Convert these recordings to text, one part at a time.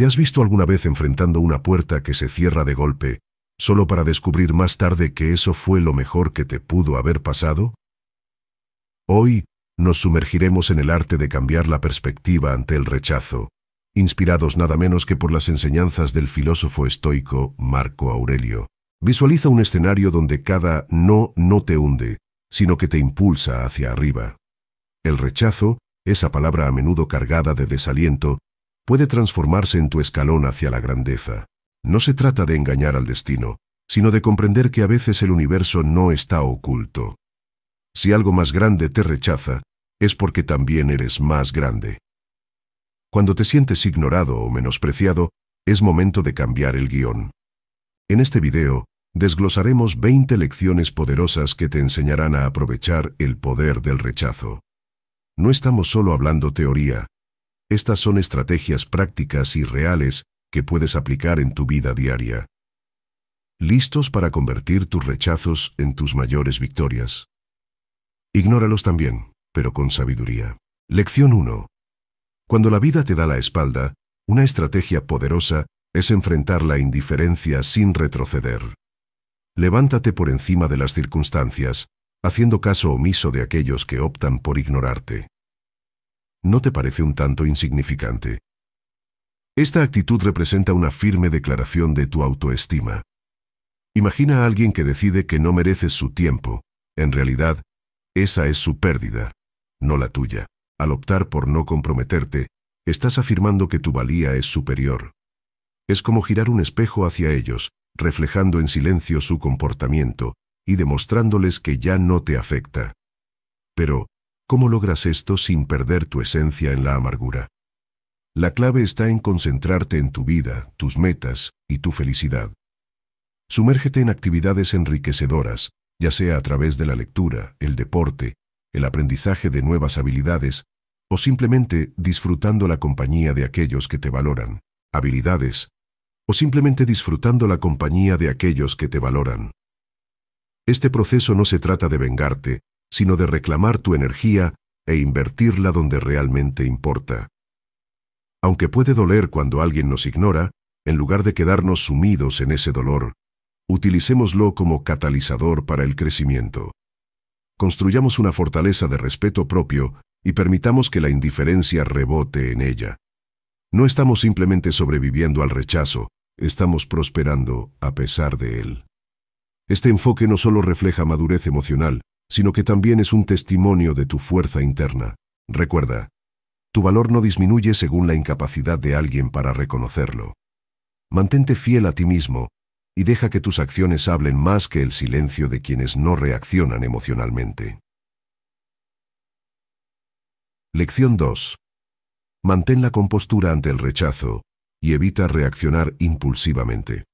¿Te has visto alguna vez enfrentando una puerta que se cierra de golpe, solo para descubrir más tarde que eso fue lo mejor que te pudo haber pasado? Hoy, nos sumergiremos en el arte de cambiar la perspectiva ante el rechazo, inspirados nada menos que por las enseñanzas del filósofo estoico Marco Aurelio. Visualiza un escenario donde cada no no te hunde, sino que te impulsa hacia arriba. El rechazo, esa palabra a menudo cargada de desaliento, puede transformarse en tu escalón hacia la grandeza. No se trata de engañar al destino, sino de comprender que a veces el universo no está oculto. Si algo más grande te rechaza, es porque también eres más grande. Cuando te sientes ignorado o menospreciado, es momento de cambiar el guión. En este video, desglosaremos 20 lecciones poderosas que te enseñarán a aprovechar el poder del rechazo. No estamos solo hablando teoría, estas son estrategias prácticas y reales que puedes aplicar en tu vida diaria. Listos para convertir tus rechazos en tus mayores victorias. Ignóralos también, pero con sabiduría. Lección 1. Cuando la vida te da la espalda, una estrategia poderosa es enfrentar la indiferencia sin retroceder. Levántate por encima de las circunstancias, haciendo caso omiso de aquellos que optan por ignorarte. ¿no te parece un tanto insignificante? Esta actitud representa una firme declaración de tu autoestima. Imagina a alguien que decide que no mereces su tiempo. En realidad, esa es su pérdida, no la tuya. Al optar por no comprometerte, estás afirmando que tu valía es superior. Es como girar un espejo hacia ellos, reflejando en silencio su comportamiento y demostrándoles que ya no te afecta. Pero, ¿Cómo logras esto sin perder tu esencia en la amargura? La clave está en concentrarte en tu vida, tus metas y tu felicidad. Sumérgete en actividades enriquecedoras, ya sea a través de la lectura, el deporte, el aprendizaje de nuevas habilidades o simplemente disfrutando la compañía de aquellos que te valoran, habilidades, o simplemente disfrutando la compañía de aquellos que te valoran. Este proceso no se trata de vengarte, sino de reclamar tu energía e invertirla donde realmente importa. Aunque puede doler cuando alguien nos ignora, en lugar de quedarnos sumidos en ese dolor, utilicémoslo como catalizador para el crecimiento. Construyamos una fortaleza de respeto propio y permitamos que la indiferencia rebote en ella. No estamos simplemente sobreviviendo al rechazo, estamos prosperando a pesar de él. Este enfoque no solo refleja madurez emocional, sino que también es un testimonio de tu fuerza interna. Recuerda, tu valor no disminuye según la incapacidad de alguien para reconocerlo. Mantente fiel a ti mismo y deja que tus acciones hablen más que el silencio de quienes no reaccionan emocionalmente. Lección 2. Mantén la compostura ante el rechazo y evita reaccionar impulsivamente.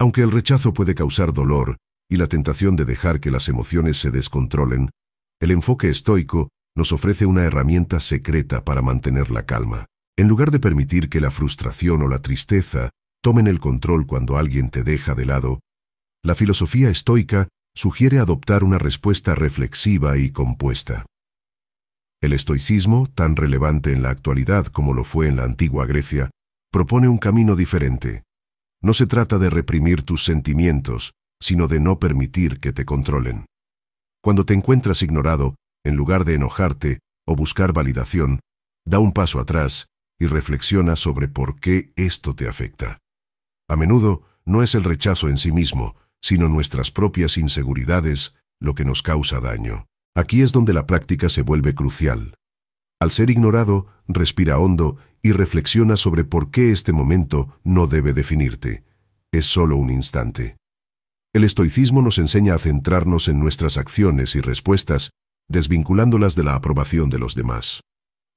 Aunque el rechazo puede causar dolor, y la tentación de dejar que las emociones se descontrolen, el enfoque estoico nos ofrece una herramienta secreta para mantener la calma. En lugar de permitir que la frustración o la tristeza tomen el control cuando alguien te deja de lado, la filosofía estoica sugiere adoptar una respuesta reflexiva y compuesta. El estoicismo, tan relevante en la actualidad como lo fue en la antigua Grecia, propone un camino diferente. No se trata de reprimir tus sentimientos, sino de no permitir que te controlen. Cuando te encuentras ignorado, en lugar de enojarte o buscar validación, da un paso atrás y reflexiona sobre por qué esto te afecta. A menudo, no es el rechazo en sí mismo, sino nuestras propias inseguridades lo que nos causa daño. Aquí es donde la práctica se vuelve crucial. Al ser ignorado, respira hondo y reflexiona sobre por qué este momento no debe definirte. Es solo un instante. El estoicismo nos enseña a centrarnos en nuestras acciones y respuestas, desvinculándolas de la aprobación de los demás.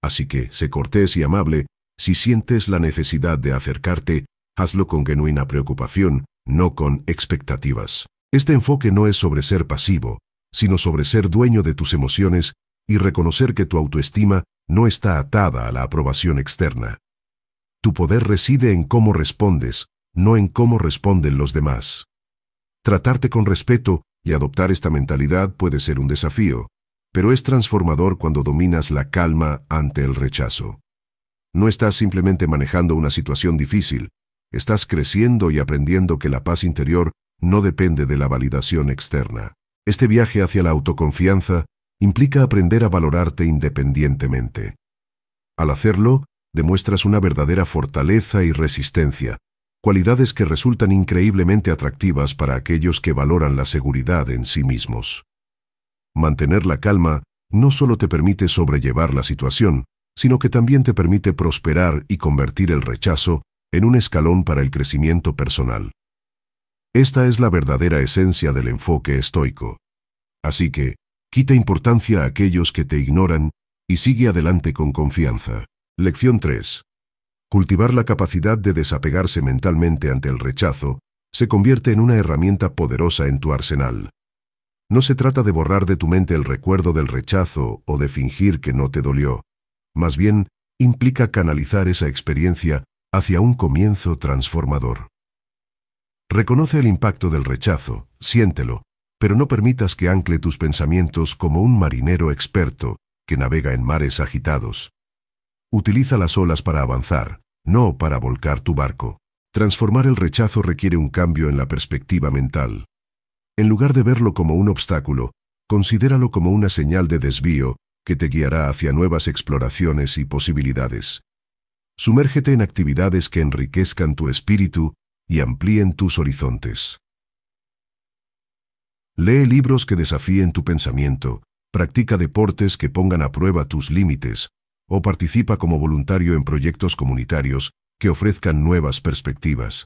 Así que, sé cortés y amable, si sientes la necesidad de acercarte, hazlo con genuina preocupación, no con expectativas. Este enfoque no es sobre ser pasivo, sino sobre ser dueño de tus emociones y reconocer que tu autoestima no está atada a la aprobación externa. Tu poder reside en cómo respondes, no en cómo responden los demás. Tratarte con respeto y adoptar esta mentalidad puede ser un desafío, pero es transformador cuando dominas la calma ante el rechazo. No estás simplemente manejando una situación difícil, estás creciendo y aprendiendo que la paz interior no depende de la validación externa. Este viaje hacia la autoconfianza implica aprender a valorarte independientemente. Al hacerlo, demuestras una verdadera fortaleza y resistencia, cualidades que resultan increíblemente atractivas para aquellos que valoran la seguridad en sí mismos. Mantener la calma no solo te permite sobrellevar la situación, sino que también te permite prosperar y convertir el rechazo en un escalón para el crecimiento personal. Esta es la verdadera esencia del enfoque estoico. Así que, quita importancia a aquellos que te ignoran y sigue adelante con confianza. Lección 3. Cultivar la capacidad de desapegarse mentalmente ante el rechazo se convierte en una herramienta poderosa en tu arsenal. No se trata de borrar de tu mente el recuerdo del rechazo o de fingir que no te dolió. Más bien, implica canalizar esa experiencia hacia un comienzo transformador. Reconoce el impacto del rechazo, siéntelo, pero no permitas que ancle tus pensamientos como un marinero experto que navega en mares agitados. Utiliza las olas para avanzar, no para volcar tu barco. Transformar el rechazo requiere un cambio en la perspectiva mental. En lugar de verlo como un obstáculo, considéralo como una señal de desvío que te guiará hacia nuevas exploraciones y posibilidades. Sumérgete en actividades que enriquezcan tu espíritu y amplíen tus horizontes. Lee libros que desafíen tu pensamiento, practica deportes que pongan a prueba tus límites, o participa como voluntario en proyectos comunitarios que ofrezcan nuevas perspectivas.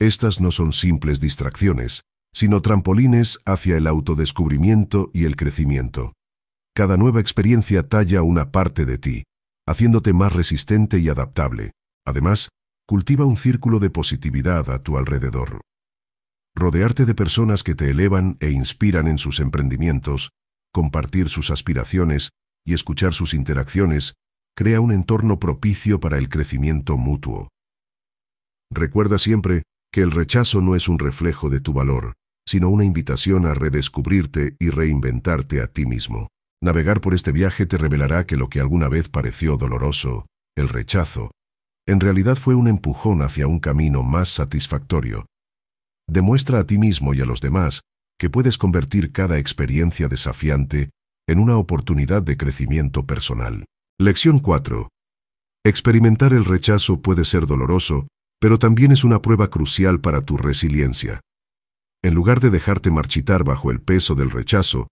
Estas no son simples distracciones, sino trampolines hacia el autodescubrimiento y el crecimiento. Cada nueva experiencia talla una parte de ti, haciéndote más resistente y adaptable. Además, cultiva un círculo de positividad a tu alrededor. Rodearte de personas que te elevan e inspiran en sus emprendimientos, compartir sus aspiraciones y escuchar sus interacciones crea un entorno propicio para el crecimiento mutuo. Recuerda siempre que el rechazo no es un reflejo de tu valor, sino una invitación a redescubrirte y reinventarte a ti mismo. Navegar por este viaje te revelará que lo que alguna vez pareció doloroso, el rechazo, en realidad fue un empujón hacia un camino más satisfactorio. Demuestra a ti mismo y a los demás que puedes convertir cada experiencia desafiante en una oportunidad de crecimiento personal. Lección 4. Experimentar el rechazo puede ser doloroso, pero también es una prueba crucial para tu resiliencia. En lugar de dejarte marchitar bajo el peso del rechazo,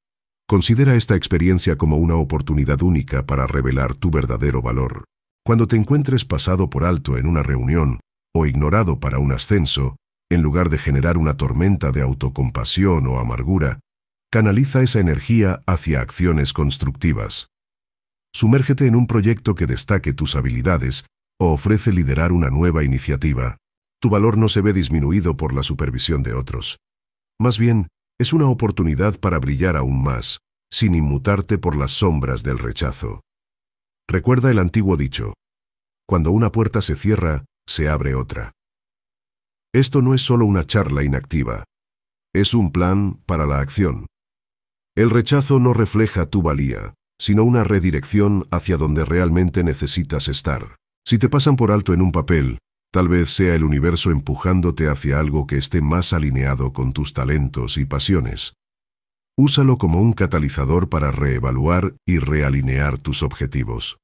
considera esta experiencia como una oportunidad única para revelar tu verdadero valor. Cuando te encuentres pasado por alto en una reunión o ignorado para un ascenso, en lugar de generar una tormenta de autocompasión o amargura, Canaliza esa energía hacia acciones constructivas. Sumérgete en un proyecto que destaque tus habilidades o ofrece liderar una nueva iniciativa. Tu valor no se ve disminuido por la supervisión de otros. Más bien, es una oportunidad para brillar aún más, sin inmutarte por las sombras del rechazo. Recuerda el antiguo dicho, cuando una puerta se cierra, se abre otra. Esto no es solo una charla inactiva, es un plan para la acción. El rechazo no refleja tu valía, sino una redirección hacia donde realmente necesitas estar. Si te pasan por alto en un papel, tal vez sea el universo empujándote hacia algo que esté más alineado con tus talentos y pasiones. Úsalo como un catalizador para reevaluar y realinear tus objetivos.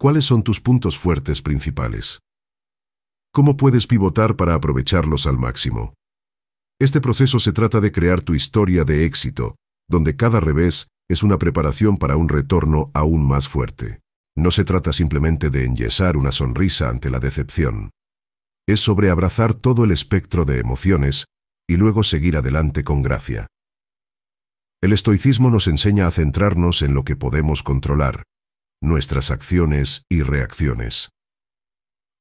¿Cuáles son tus puntos fuertes principales? ¿Cómo puedes pivotar para aprovecharlos al máximo? Este proceso se trata de crear tu historia de éxito, donde cada revés es una preparación para un retorno aún más fuerte. No se trata simplemente de enyesar una sonrisa ante la decepción. Es sobre abrazar todo el espectro de emociones y luego seguir adelante con gracia. El estoicismo nos enseña a centrarnos en lo que podemos controlar, nuestras acciones y reacciones.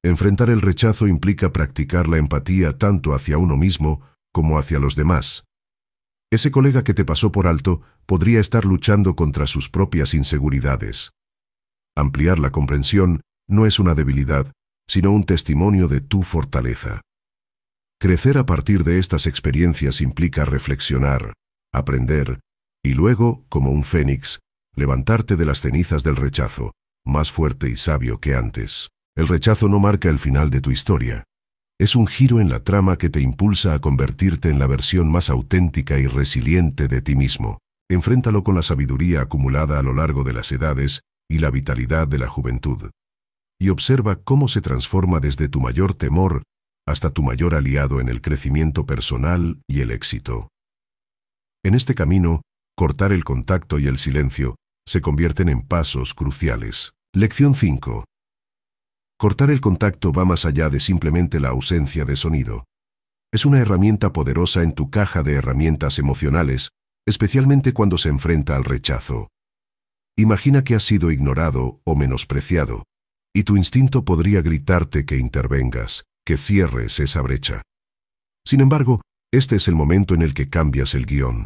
Enfrentar el rechazo implica practicar la empatía tanto hacia uno mismo como hacia los demás, ese colega que te pasó por alto podría estar luchando contra sus propias inseguridades. Ampliar la comprensión no es una debilidad, sino un testimonio de tu fortaleza. Crecer a partir de estas experiencias implica reflexionar, aprender, y luego, como un fénix, levantarte de las cenizas del rechazo, más fuerte y sabio que antes. El rechazo no marca el final de tu historia, es un giro en la trama que te impulsa a convertirte en la versión más auténtica y resiliente de ti mismo. Enfréntalo con la sabiduría acumulada a lo largo de las edades y la vitalidad de la juventud. Y observa cómo se transforma desde tu mayor temor hasta tu mayor aliado en el crecimiento personal y el éxito. En este camino, cortar el contacto y el silencio se convierten en pasos cruciales. Lección 5. Cortar el contacto va más allá de simplemente la ausencia de sonido. Es una herramienta poderosa en tu caja de herramientas emocionales, especialmente cuando se enfrenta al rechazo. Imagina que has sido ignorado o menospreciado, y tu instinto podría gritarte que intervengas, que cierres esa brecha. Sin embargo, este es el momento en el que cambias el guión.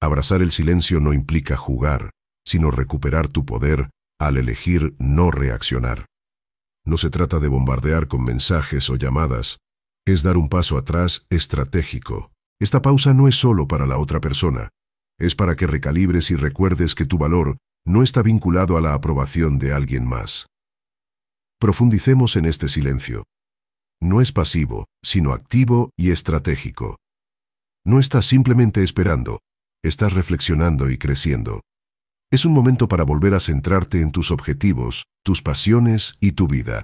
Abrazar el silencio no implica jugar, sino recuperar tu poder al elegir no reaccionar. No se trata de bombardear con mensajes o llamadas, es dar un paso atrás estratégico. Esta pausa no es solo para la otra persona, es para que recalibres y recuerdes que tu valor no está vinculado a la aprobación de alguien más. Profundicemos en este silencio. No es pasivo, sino activo y estratégico. No estás simplemente esperando, estás reflexionando y creciendo. Es un momento para volver a centrarte en tus objetivos, tus pasiones y tu vida.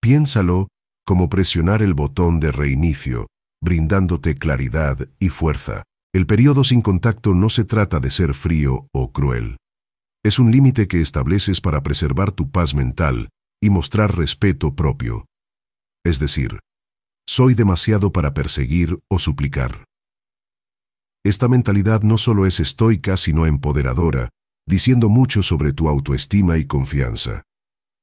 Piénsalo como presionar el botón de reinicio, brindándote claridad y fuerza. El periodo sin contacto no se trata de ser frío o cruel. Es un límite que estableces para preservar tu paz mental y mostrar respeto propio. Es decir, soy demasiado para perseguir o suplicar. Esta mentalidad no solo es estoica, sino empoderadora, diciendo mucho sobre tu autoestima y confianza.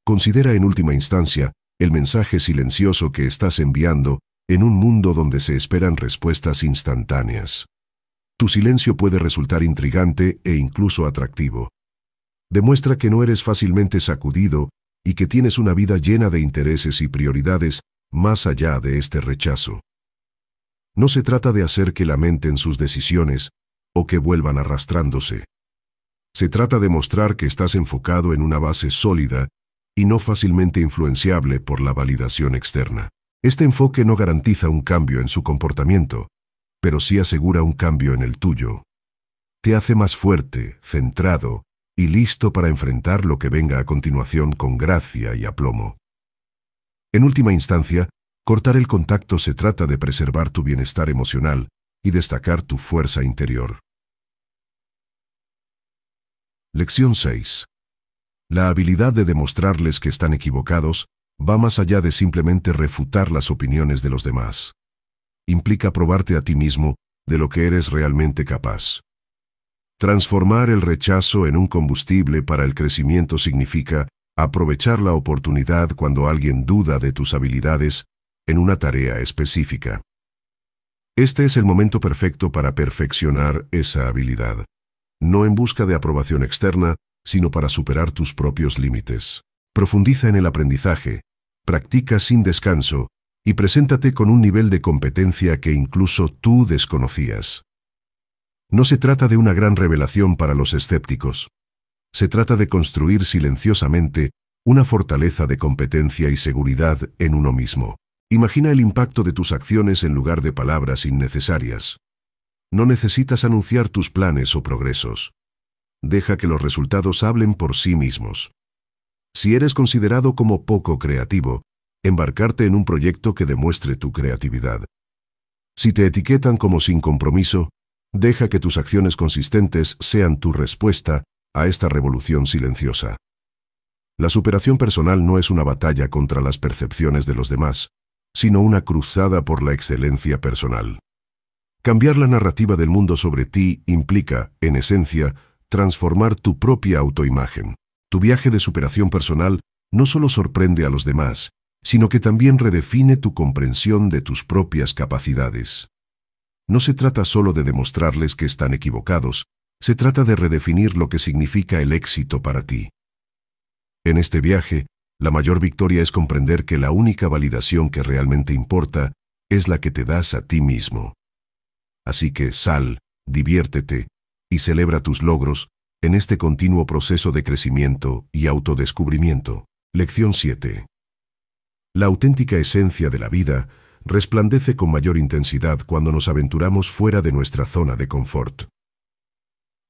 Considera en última instancia el mensaje silencioso que estás enviando en un mundo donde se esperan respuestas instantáneas. Tu silencio puede resultar intrigante e incluso atractivo. Demuestra que no eres fácilmente sacudido y que tienes una vida llena de intereses y prioridades más allá de este rechazo. No se trata de hacer que lamenten sus decisiones o que vuelvan arrastrándose. Se trata de mostrar que estás enfocado en una base sólida y no fácilmente influenciable por la validación externa. Este enfoque no garantiza un cambio en su comportamiento, pero sí asegura un cambio en el tuyo. Te hace más fuerte, centrado y listo para enfrentar lo que venga a continuación con gracia y aplomo. En última instancia, cortar el contacto se trata de preservar tu bienestar emocional y destacar tu fuerza interior. Lección 6. La habilidad de demostrarles que están equivocados va más allá de simplemente refutar las opiniones de los demás. Implica probarte a ti mismo de lo que eres realmente capaz. Transformar el rechazo en un combustible para el crecimiento significa aprovechar la oportunidad cuando alguien duda de tus habilidades en una tarea específica. Este es el momento perfecto para perfeccionar esa habilidad no en busca de aprobación externa, sino para superar tus propios límites. Profundiza en el aprendizaje, practica sin descanso y preséntate con un nivel de competencia que incluso tú desconocías. No se trata de una gran revelación para los escépticos. Se trata de construir silenciosamente una fortaleza de competencia y seguridad en uno mismo. Imagina el impacto de tus acciones en lugar de palabras innecesarias. No necesitas anunciar tus planes o progresos. Deja que los resultados hablen por sí mismos. Si eres considerado como poco creativo, embarcarte en un proyecto que demuestre tu creatividad. Si te etiquetan como sin compromiso, deja que tus acciones consistentes sean tu respuesta a esta revolución silenciosa. La superación personal no es una batalla contra las percepciones de los demás, sino una cruzada por la excelencia personal. Cambiar la narrativa del mundo sobre ti implica, en esencia, transformar tu propia autoimagen. Tu viaje de superación personal no solo sorprende a los demás, sino que también redefine tu comprensión de tus propias capacidades. No se trata solo de demostrarles que están equivocados, se trata de redefinir lo que significa el éxito para ti. En este viaje, la mayor victoria es comprender que la única validación que realmente importa es la que te das a ti mismo. Así que sal, diviértete y celebra tus logros en este continuo proceso de crecimiento y autodescubrimiento. Lección 7. La auténtica esencia de la vida resplandece con mayor intensidad cuando nos aventuramos fuera de nuestra zona de confort.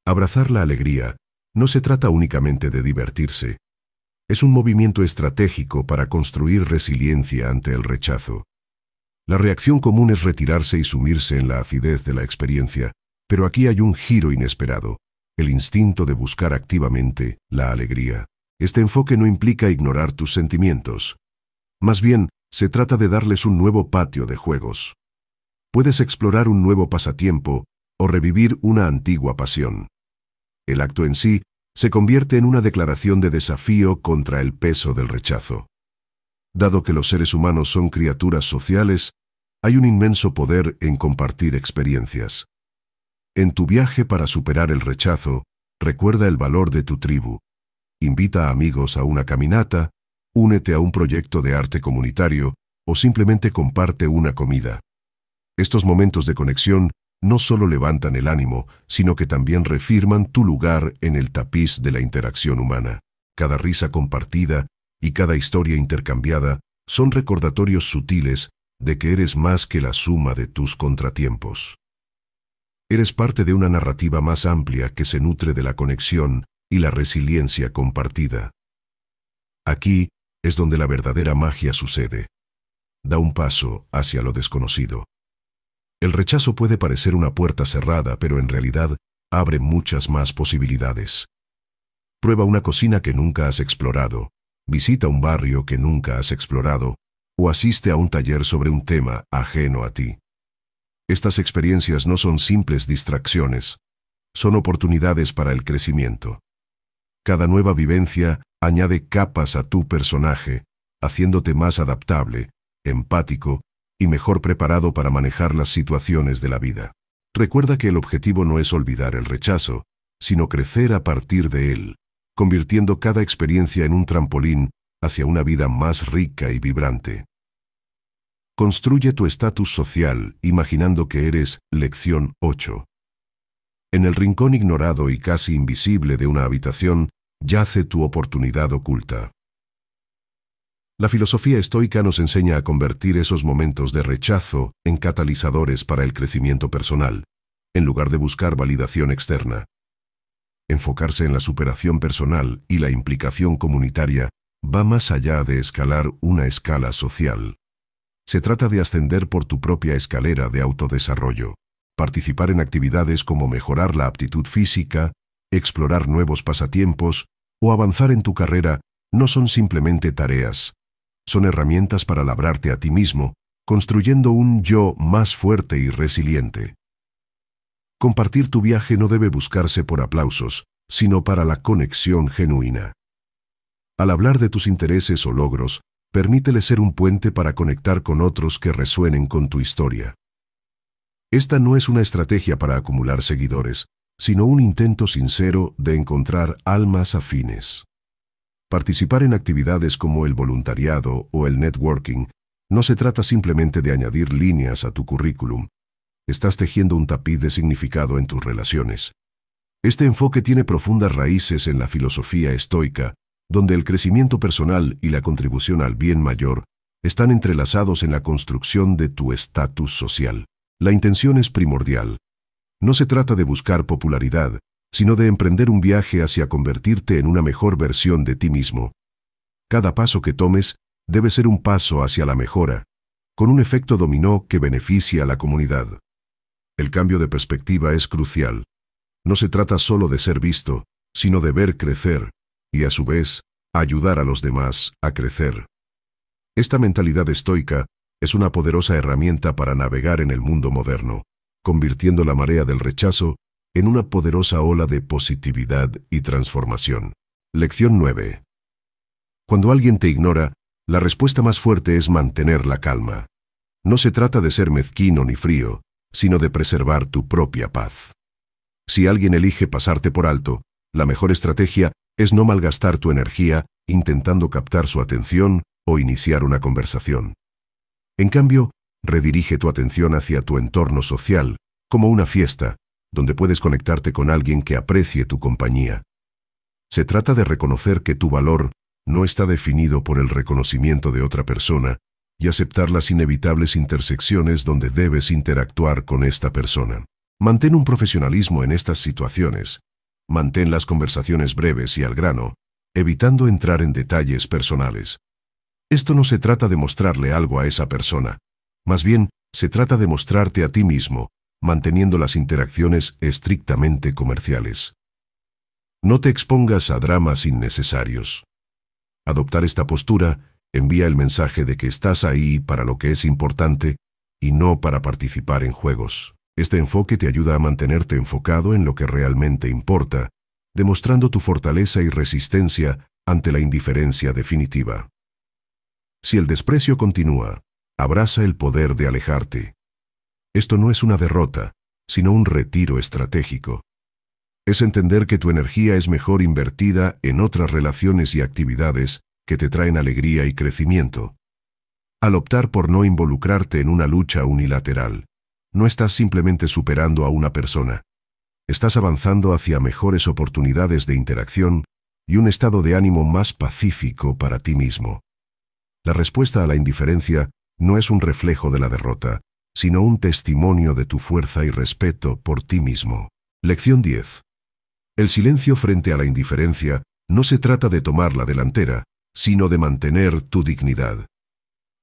Abrazar la alegría no se trata únicamente de divertirse. Es un movimiento estratégico para construir resiliencia ante el rechazo. La reacción común es retirarse y sumirse en la acidez de la experiencia, pero aquí hay un giro inesperado, el instinto de buscar activamente la alegría. Este enfoque no implica ignorar tus sentimientos. Más bien, se trata de darles un nuevo patio de juegos. Puedes explorar un nuevo pasatiempo o revivir una antigua pasión. El acto en sí se convierte en una declaración de desafío contra el peso del rechazo. Dado que los seres humanos son criaturas sociales, hay un inmenso poder en compartir experiencias. En tu viaje para superar el rechazo, recuerda el valor de tu tribu. Invita a amigos a una caminata, únete a un proyecto de arte comunitario o simplemente comparte una comida. Estos momentos de conexión no solo levantan el ánimo, sino que también refirman tu lugar en el tapiz de la interacción humana. Cada risa compartida, y cada historia intercambiada son recordatorios sutiles de que eres más que la suma de tus contratiempos. Eres parte de una narrativa más amplia que se nutre de la conexión y la resiliencia compartida. Aquí es donde la verdadera magia sucede. Da un paso hacia lo desconocido. El rechazo puede parecer una puerta cerrada, pero en realidad abre muchas más posibilidades. Prueba una cocina que nunca has explorado, visita un barrio que nunca has explorado o asiste a un taller sobre un tema ajeno a ti. Estas experiencias no son simples distracciones, son oportunidades para el crecimiento. Cada nueva vivencia añade capas a tu personaje, haciéndote más adaptable, empático y mejor preparado para manejar las situaciones de la vida. Recuerda que el objetivo no es olvidar el rechazo, sino crecer a partir de él, convirtiendo cada experiencia en un trampolín hacia una vida más rica y vibrante. Construye tu estatus social imaginando que eres lección 8. En el rincón ignorado y casi invisible de una habitación yace tu oportunidad oculta. La filosofía estoica nos enseña a convertir esos momentos de rechazo en catalizadores para el crecimiento personal, en lugar de buscar validación externa enfocarse en la superación personal y la implicación comunitaria va más allá de escalar una escala social. Se trata de ascender por tu propia escalera de autodesarrollo, participar en actividades como mejorar la aptitud física, explorar nuevos pasatiempos o avanzar en tu carrera no son simplemente tareas, son herramientas para labrarte a ti mismo, construyendo un yo más fuerte y resiliente. Compartir tu viaje no debe buscarse por aplausos, sino para la conexión genuina. Al hablar de tus intereses o logros, permítele ser un puente para conectar con otros que resuenen con tu historia. Esta no es una estrategia para acumular seguidores, sino un intento sincero de encontrar almas afines. Participar en actividades como el voluntariado o el networking no se trata simplemente de añadir líneas a tu currículum, estás tejiendo un tapiz de significado en tus relaciones. Este enfoque tiene profundas raíces en la filosofía estoica, donde el crecimiento personal y la contribución al bien mayor están entrelazados en la construcción de tu estatus social. La intención es primordial. No se trata de buscar popularidad, sino de emprender un viaje hacia convertirte en una mejor versión de ti mismo. Cada paso que tomes debe ser un paso hacia la mejora, con un efecto dominó que beneficia a la comunidad. El cambio de perspectiva es crucial. No se trata solo de ser visto, sino de ver crecer, y a su vez, ayudar a los demás a crecer. Esta mentalidad estoica es una poderosa herramienta para navegar en el mundo moderno, convirtiendo la marea del rechazo en una poderosa ola de positividad y transformación. Lección 9. Cuando alguien te ignora, la respuesta más fuerte es mantener la calma. No se trata de ser mezquino ni frío, sino de preservar tu propia paz. Si alguien elige pasarte por alto, la mejor estrategia es no malgastar tu energía intentando captar su atención o iniciar una conversación. En cambio, redirige tu atención hacia tu entorno social, como una fiesta, donde puedes conectarte con alguien que aprecie tu compañía. Se trata de reconocer que tu valor no está definido por el reconocimiento de otra persona, y aceptar las inevitables intersecciones donde debes interactuar con esta persona. Mantén un profesionalismo en estas situaciones. Mantén las conversaciones breves y al grano, evitando entrar en detalles personales. Esto no se trata de mostrarle algo a esa persona. Más bien, se trata de mostrarte a ti mismo, manteniendo las interacciones estrictamente comerciales. No te expongas a dramas innecesarios. Adoptar esta postura envía el mensaje de que estás ahí para lo que es importante y no para participar en juegos. Este enfoque te ayuda a mantenerte enfocado en lo que realmente importa, demostrando tu fortaleza y resistencia ante la indiferencia definitiva. Si el desprecio continúa, abraza el poder de alejarte. Esto no es una derrota, sino un retiro estratégico. Es entender que tu energía es mejor invertida en otras relaciones y actividades que te traen alegría y crecimiento. Al optar por no involucrarte en una lucha unilateral, no estás simplemente superando a una persona, estás avanzando hacia mejores oportunidades de interacción y un estado de ánimo más pacífico para ti mismo. La respuesta a la indiferencia no es un reflejo de la derrota, sino un testimonio de tu fuerza y respeto por ti mismo. Lección 10. El silencio frente a la indiferencia no se trata de tomar la delantera, sino de mantener tu dignidad.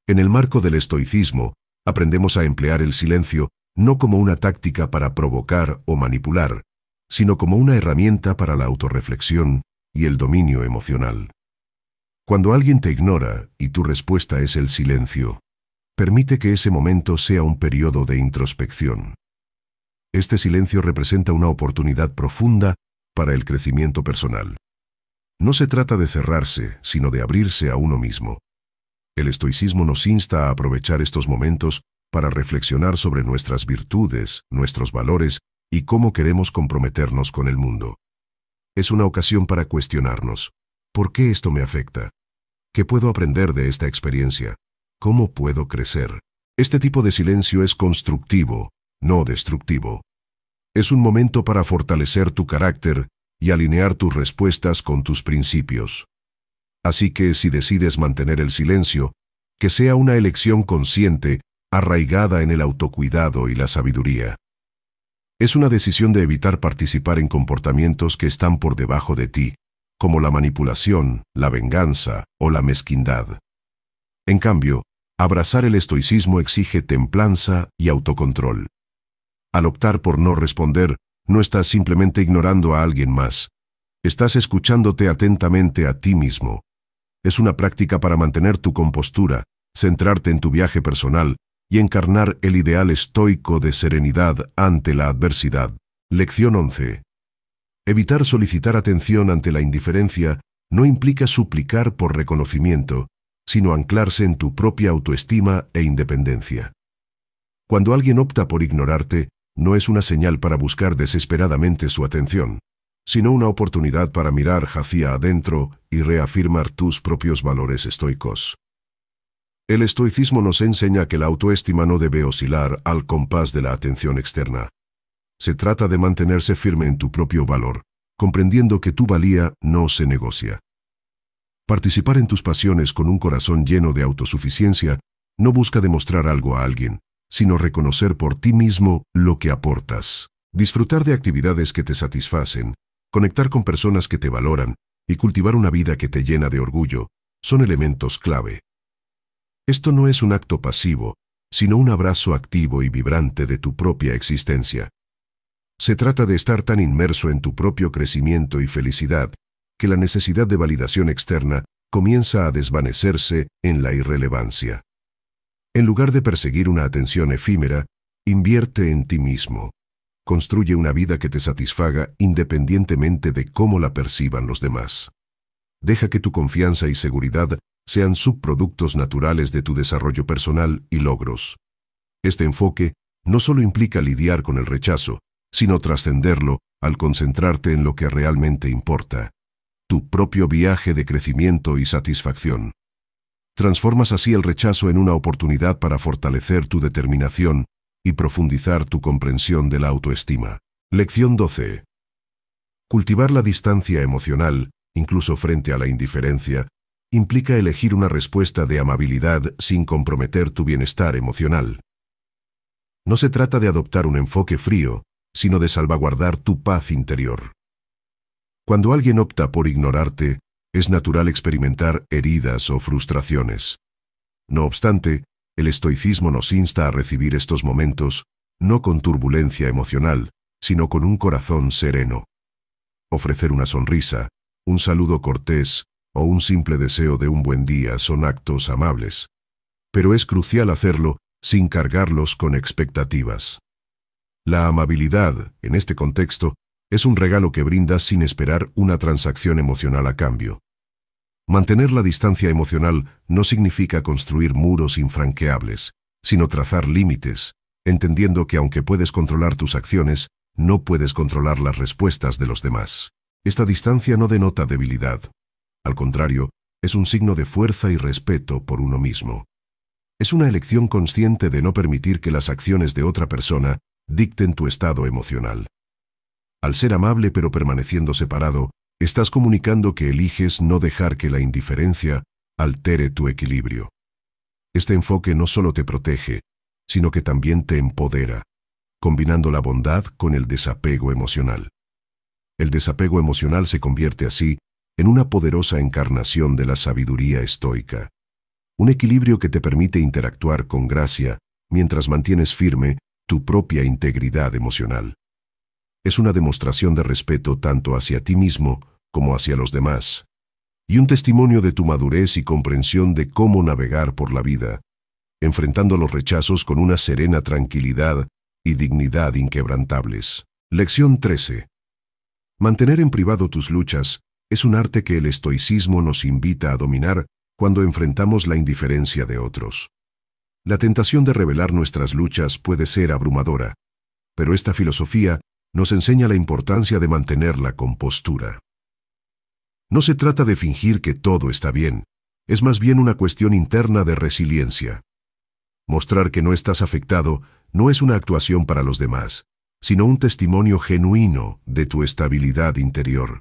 En el marco del estoicismo, aprendemos a emplear el silencio no como una táctica para provocar o manipular, sino como una herramienta para la autorreflexión y el dominio emocional. Cuando alguien te ignora y tu respuesta es el silencio, permite que ese momento sea un periodo de introspección. Este silencio representa una oportunidad profunda para el crecimiento personal. No se trata de cerrarse, sino de abrirse a uno mismo. El estoicismo nos insta a aprovechar estos momentos para reflexionar sobre nuestras virtudes, nuestros valores y cómo queremos comprometernos con el mundo. Es una ocasión para cuestionarnos. ¿Por qué esto me afecta? ¿Qué puedo aprender de esta experiencia? ¿Cómo puedo crecer? Este tipo de silencio es constructivo, no destructivo. Es un momento para fortalecer tu carácter y alinear tus respuestas con tus principios. Así que si decides mantener el silencio, que sea una elección consciente, arraigada en el autocuidado y la sabiduría. Es una decisión de evitar participar en comportamientos que están por debajo de ti, como la manipulación, la venganza o la mezquindad. En cambio, abrazar el estoicismo exige templanza y autocontrol. Al optar por no responder, no estás simplemente ignorando a alguien más. Estás escuchándote atentamente a ti mismo. Es una práctica para mantener tu compostura, centrarte en tu viaje personal y encarnar el ideal estoico de serenidad ante la adversidad. Lección 11. Evitar solicitar atención ante la indiferencia no implica suplicar por reconocimiento, sino anclarse en tu propia autoestima e independencia. Cuando alguien opta por ignorarte, no es una señal para buscar desesperadamente su atención, sino una oportunidad para mirar hacia adentro y reafirmar tus propios valores estoicos. El estoicismo nos enseña que la autoestima no debe oscilar al compás de la atención externa. Se trata de mantenerse firme en tu propio valor, comprendiendo que tu valía no se negocia. Participar en tus pasiones con un corazón lleno de autosuficiencia no busca demostrar algo a alguien, sino reconocer por ti mismo lo que aportas. Disfrutar de actividades que te satisfacen, conectar con personas que te valoran y cultivar una vida que te llena de orgullo son elementos clave. Esto no es un acto pasivo, sino un abrazo activo y vibrante de tu propia existencia. Se trata de estar tan inmerso en tu propio crecimiento y felicidad que la necesidad de validación externa comienza a desvanecerse en la irrelevancia. En lugar de perseguir una atención efímera, invierte en ti mismo. Construye una vida que te satisfaga independientemente de cómo la perciban los demás. Deja que tu confianza y seguridad sean subproductos naturales de tu desarrollo personal y logros. Este enfoque no solo implica lidiar con el rechazo, sino trascenderlo al concentrarte en lo que realmente importa, tu propio viaje de crecimiento y satisfacción. Transformas así el rechazo en una oportunidad para fortalecer tu determinación y profundizar tu comprensión de la autoestima. Lección 12. Cultivar la distancia emocional, incluso frente a la indiferencia, implica elegir una respuesta de amabilidad sin comprometer tu bienestar emocional. No se trata de adoptar un enfoque frío, sino de salvaguardar tu paz interior. Cuando alguien opta por ignorarte, es natural experimentar heridas o frustraciones. No obstante, el estoicismo nos insta a recibir estos momentos, no con turbulencia emocional, sino con un corazón sereno. Ofrecer una sonrisa, un saludo cortés o un simple deseo de un buen día son actos amables, pero es crucial hacerlo sin cargarlos con expectativas. La amabilidad, en este contexto, es un regalo que brindas sin esperar una transacción emocional a cambio. Mantener la distancia emocional no significa construir muros infranqueables, sino trazar límites, entendiendo que aunque puedes controlar tus acciones, no puedes controlar las respuestas de los demás. Esta distancia no denota debilidad. Al contrario, es un signo de fuerza y respeto por uno mismo. Es una elección consciente de no permitir que las acciones de otra persona dicten tu estado emocional. Al ser amable pero permaneciendo separado, estás comunicando que eliges no dejar que la indiferencia altere tu equilibrio. Este enfoque no solo te protege, sino que también te empodera, combinando la bondad con el desapego emocional. El desapego emocional se convierte así en una poderosa encarnación de la sabiduría estoica, un equilibrio que te permite interactuar con gracia mientras mantienes firme tu propia integridad emocional es una demostración de respeto tanto hacia ti mismo como hacia los demás, y un testimonio de tu madurez y comprensión de cómo navegar por la vida, enfrentando los rechazos con una serena tranquilidad y dignidad inquebrantables. Lección 13. Mantener en privado tus luchas es un arte que el estoicismo nos invita a dominar cuando enfrentamos la indiferencia de otros. La tentación de revelar nuestras luchas puede ser abrumadora, pero esta filosofía nos enseña la importancia de mantener la compostura. No se trata de fingir que todo está bien, es más bien una cuestión interna de resiliencia. Mostrar que no estás afectado no es una actuación para los demás, sino un testimonio genuino de tu estabilidad interior.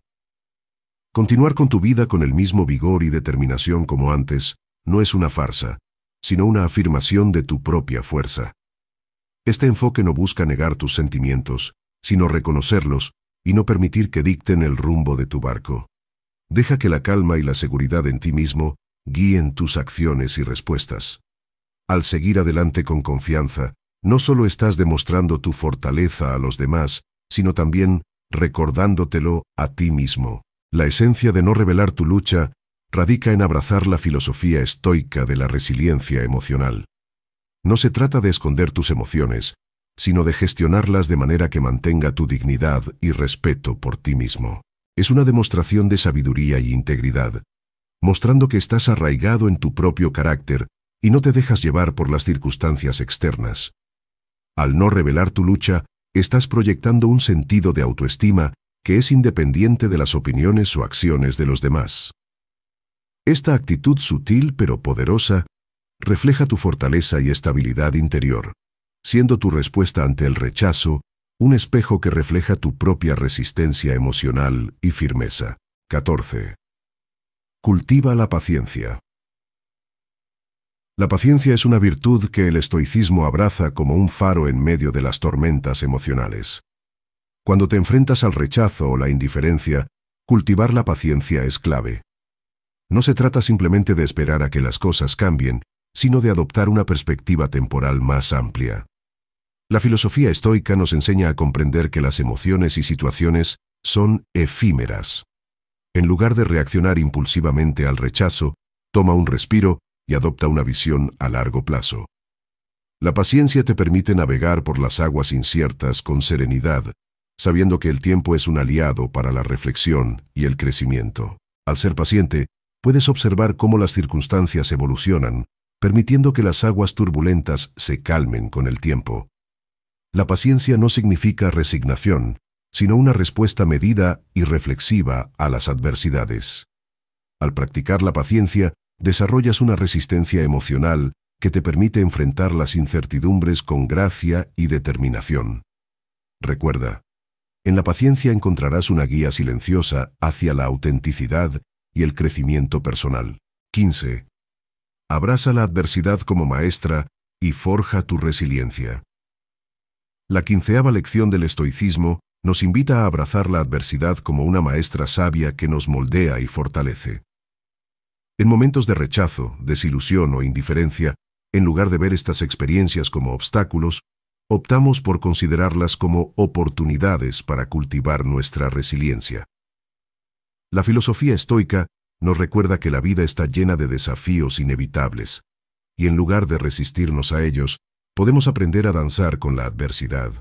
Continuar con tu vida con el mismo vigor y determinación como antes no es una farsa, sino una afirmación de tu propia fuerza. Este enfoque no busca negar tus sentimientos, sino reconocerlos y no permitir que dicten el rumbo de tu barco. Deja que la calma y la seguridad en ti mismo guíen tus acciones y respuestas. Al seguir adelante con confianza, no solo estás demostrando tu fortaleza a los demás, sino también recordándotelo a ti mismo. La esencia de no revelar tu lucha radica en abrazar la filosofía estoica de la resiliencia emocional. No se trata de esconder tus emociones, sino de gestionarlas de manera que mantenga tu dignidad y respeto por ti mismo. Es una demostración de sabiduría y integridad, mostrando que estás arraigado en tu propio carácter y no te dejas llevar por las circunstancias externas. Al no revelar tu lucha, estás proyectando un sentido de autoestima que es independiente de las opiniones o acciones de los demás. Esta actitud sutil pero poderosa refleja tu fortaleza y estabilidad interior, siendo tu respuesta ante el rechazo un espejo que refleja tu propia resistencia emocional y firmeza. 14. Cultiva la paciencia. La paciencia es una virtud que el estoicismo abraza como un faro en medio de las tormentas emocionales. Cuando te enfrentas al rechazo o la indiferencia, cultivar la paciencia es clave. No se trata simplemente de esperar a que las cosas cambien, sino de adoptar una perspectiva temporal más amplia. La filosofía estoica nos enseña a comprender que las emociones y situaciones son efímeras. En lugar de reaccionar impulsivamente al rechazo, toma un respiro y adopta una visión a largo plazo. La paciencia te permite navegar por las aguas inciertas con serenidad, sabiendo que el tiempo es un aliado para la reflexión y el crecimiento. Al ser paciente, puedes observar cómo las circunstancias evolucionan, permitiendo que las aguas turbulentas se calmen con el tiempo. La paciencia no significa resignación, sino una respuesta medida y reflexiva a las adversidades. Al practicar la paciencia, desarrollas una resistencia emocional que te permite enfrentar las incertidumbres con gracia y determinación. Recuerda, en la paciencia encontrarás una guía silenciosa hacia la autenticidad y el crecimiento personal. 15. Abraza la adversidad como maestra y forja tu resiliencia. La quinceava lección del estoicismo nos invita a abrazar la adversidad como una maestra sabia que nos moldea y fortalece. En momentos de rechazo, desilusión o indiferencia, en lugar de ver estas experiencias como obstáculos, optamos por considerarlas como oportunidades para cultivar nuestra resiliencia. La filosofía estoica nos recuerda que la vida está llena de desafíos inevitables, y en lugar de resistirnos a ellos, podemos aprender a danzar con la adversidad.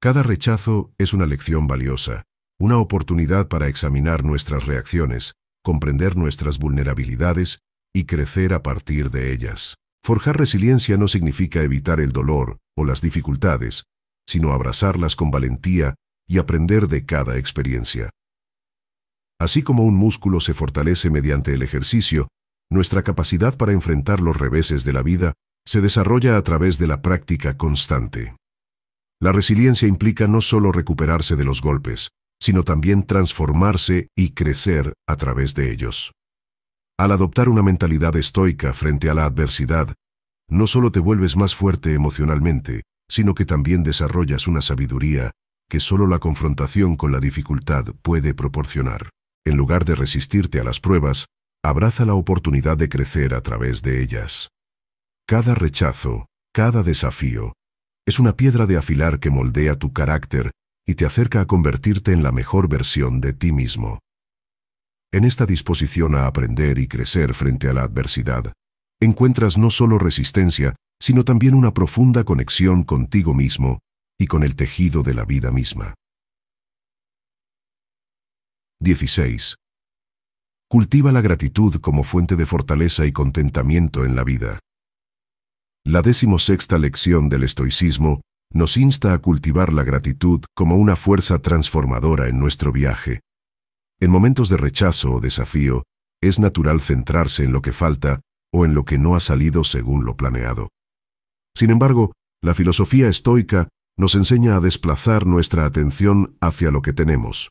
Cada rechazo es una lección valiosa, una oportunidad para examinar nuestras reacciones, comprender nuestras vulnerabilidades y crecer a partir de ellas. Forjar resiliencia no significa evitar el dolor o las dificultades, sino abrazarlas con valentía y aprender de cada experiencia. Así como un músculo se fortalece mediante el ejercicio, nuestra capacidad para enfrentar los reveses de la vida se desarrolla a través de la práctica constante. La resiliencia implica no solo recuperarse de los golpes, sino también transformarse y crecer a través de ellos. Al adoptar una mentalidad estoica frente a la adversidad, no solo te vuelves más fuerte emocionalmente, sino que también desarrollas una sabiduría que solo la confrontación con la dificultad puede proporcionar. En lugar de resistirte a las pruebas, abraza la oportunidad de crecer a través de ellas. Cada rechazo, cada desafío, es una piedra de afilar que moldea tu carácter y te acerca a convertirte en la mejor versión de ti mismo. En esta disposición a aprender y crecer frente a la adversidad, encuentras no solo resistencia, sino también una profunda conexión contigo mismo y con el tejido de la vida misma. 16. Cultiva la gratitud como fuente de fortaleza y contentamiento en la vida. La decimosexta lección del estoicismo nos insta a cultivar la gratitud como una fuerza transformadora en nuestro viaje. En momentos de rechazo o desafío, es natural centrarse en lo que falta o en lo que no ha salido según lo planeado. Sin embargo, la filosofía estoica nos enseña a desplazar nuestra atención hacia lo que tenemos,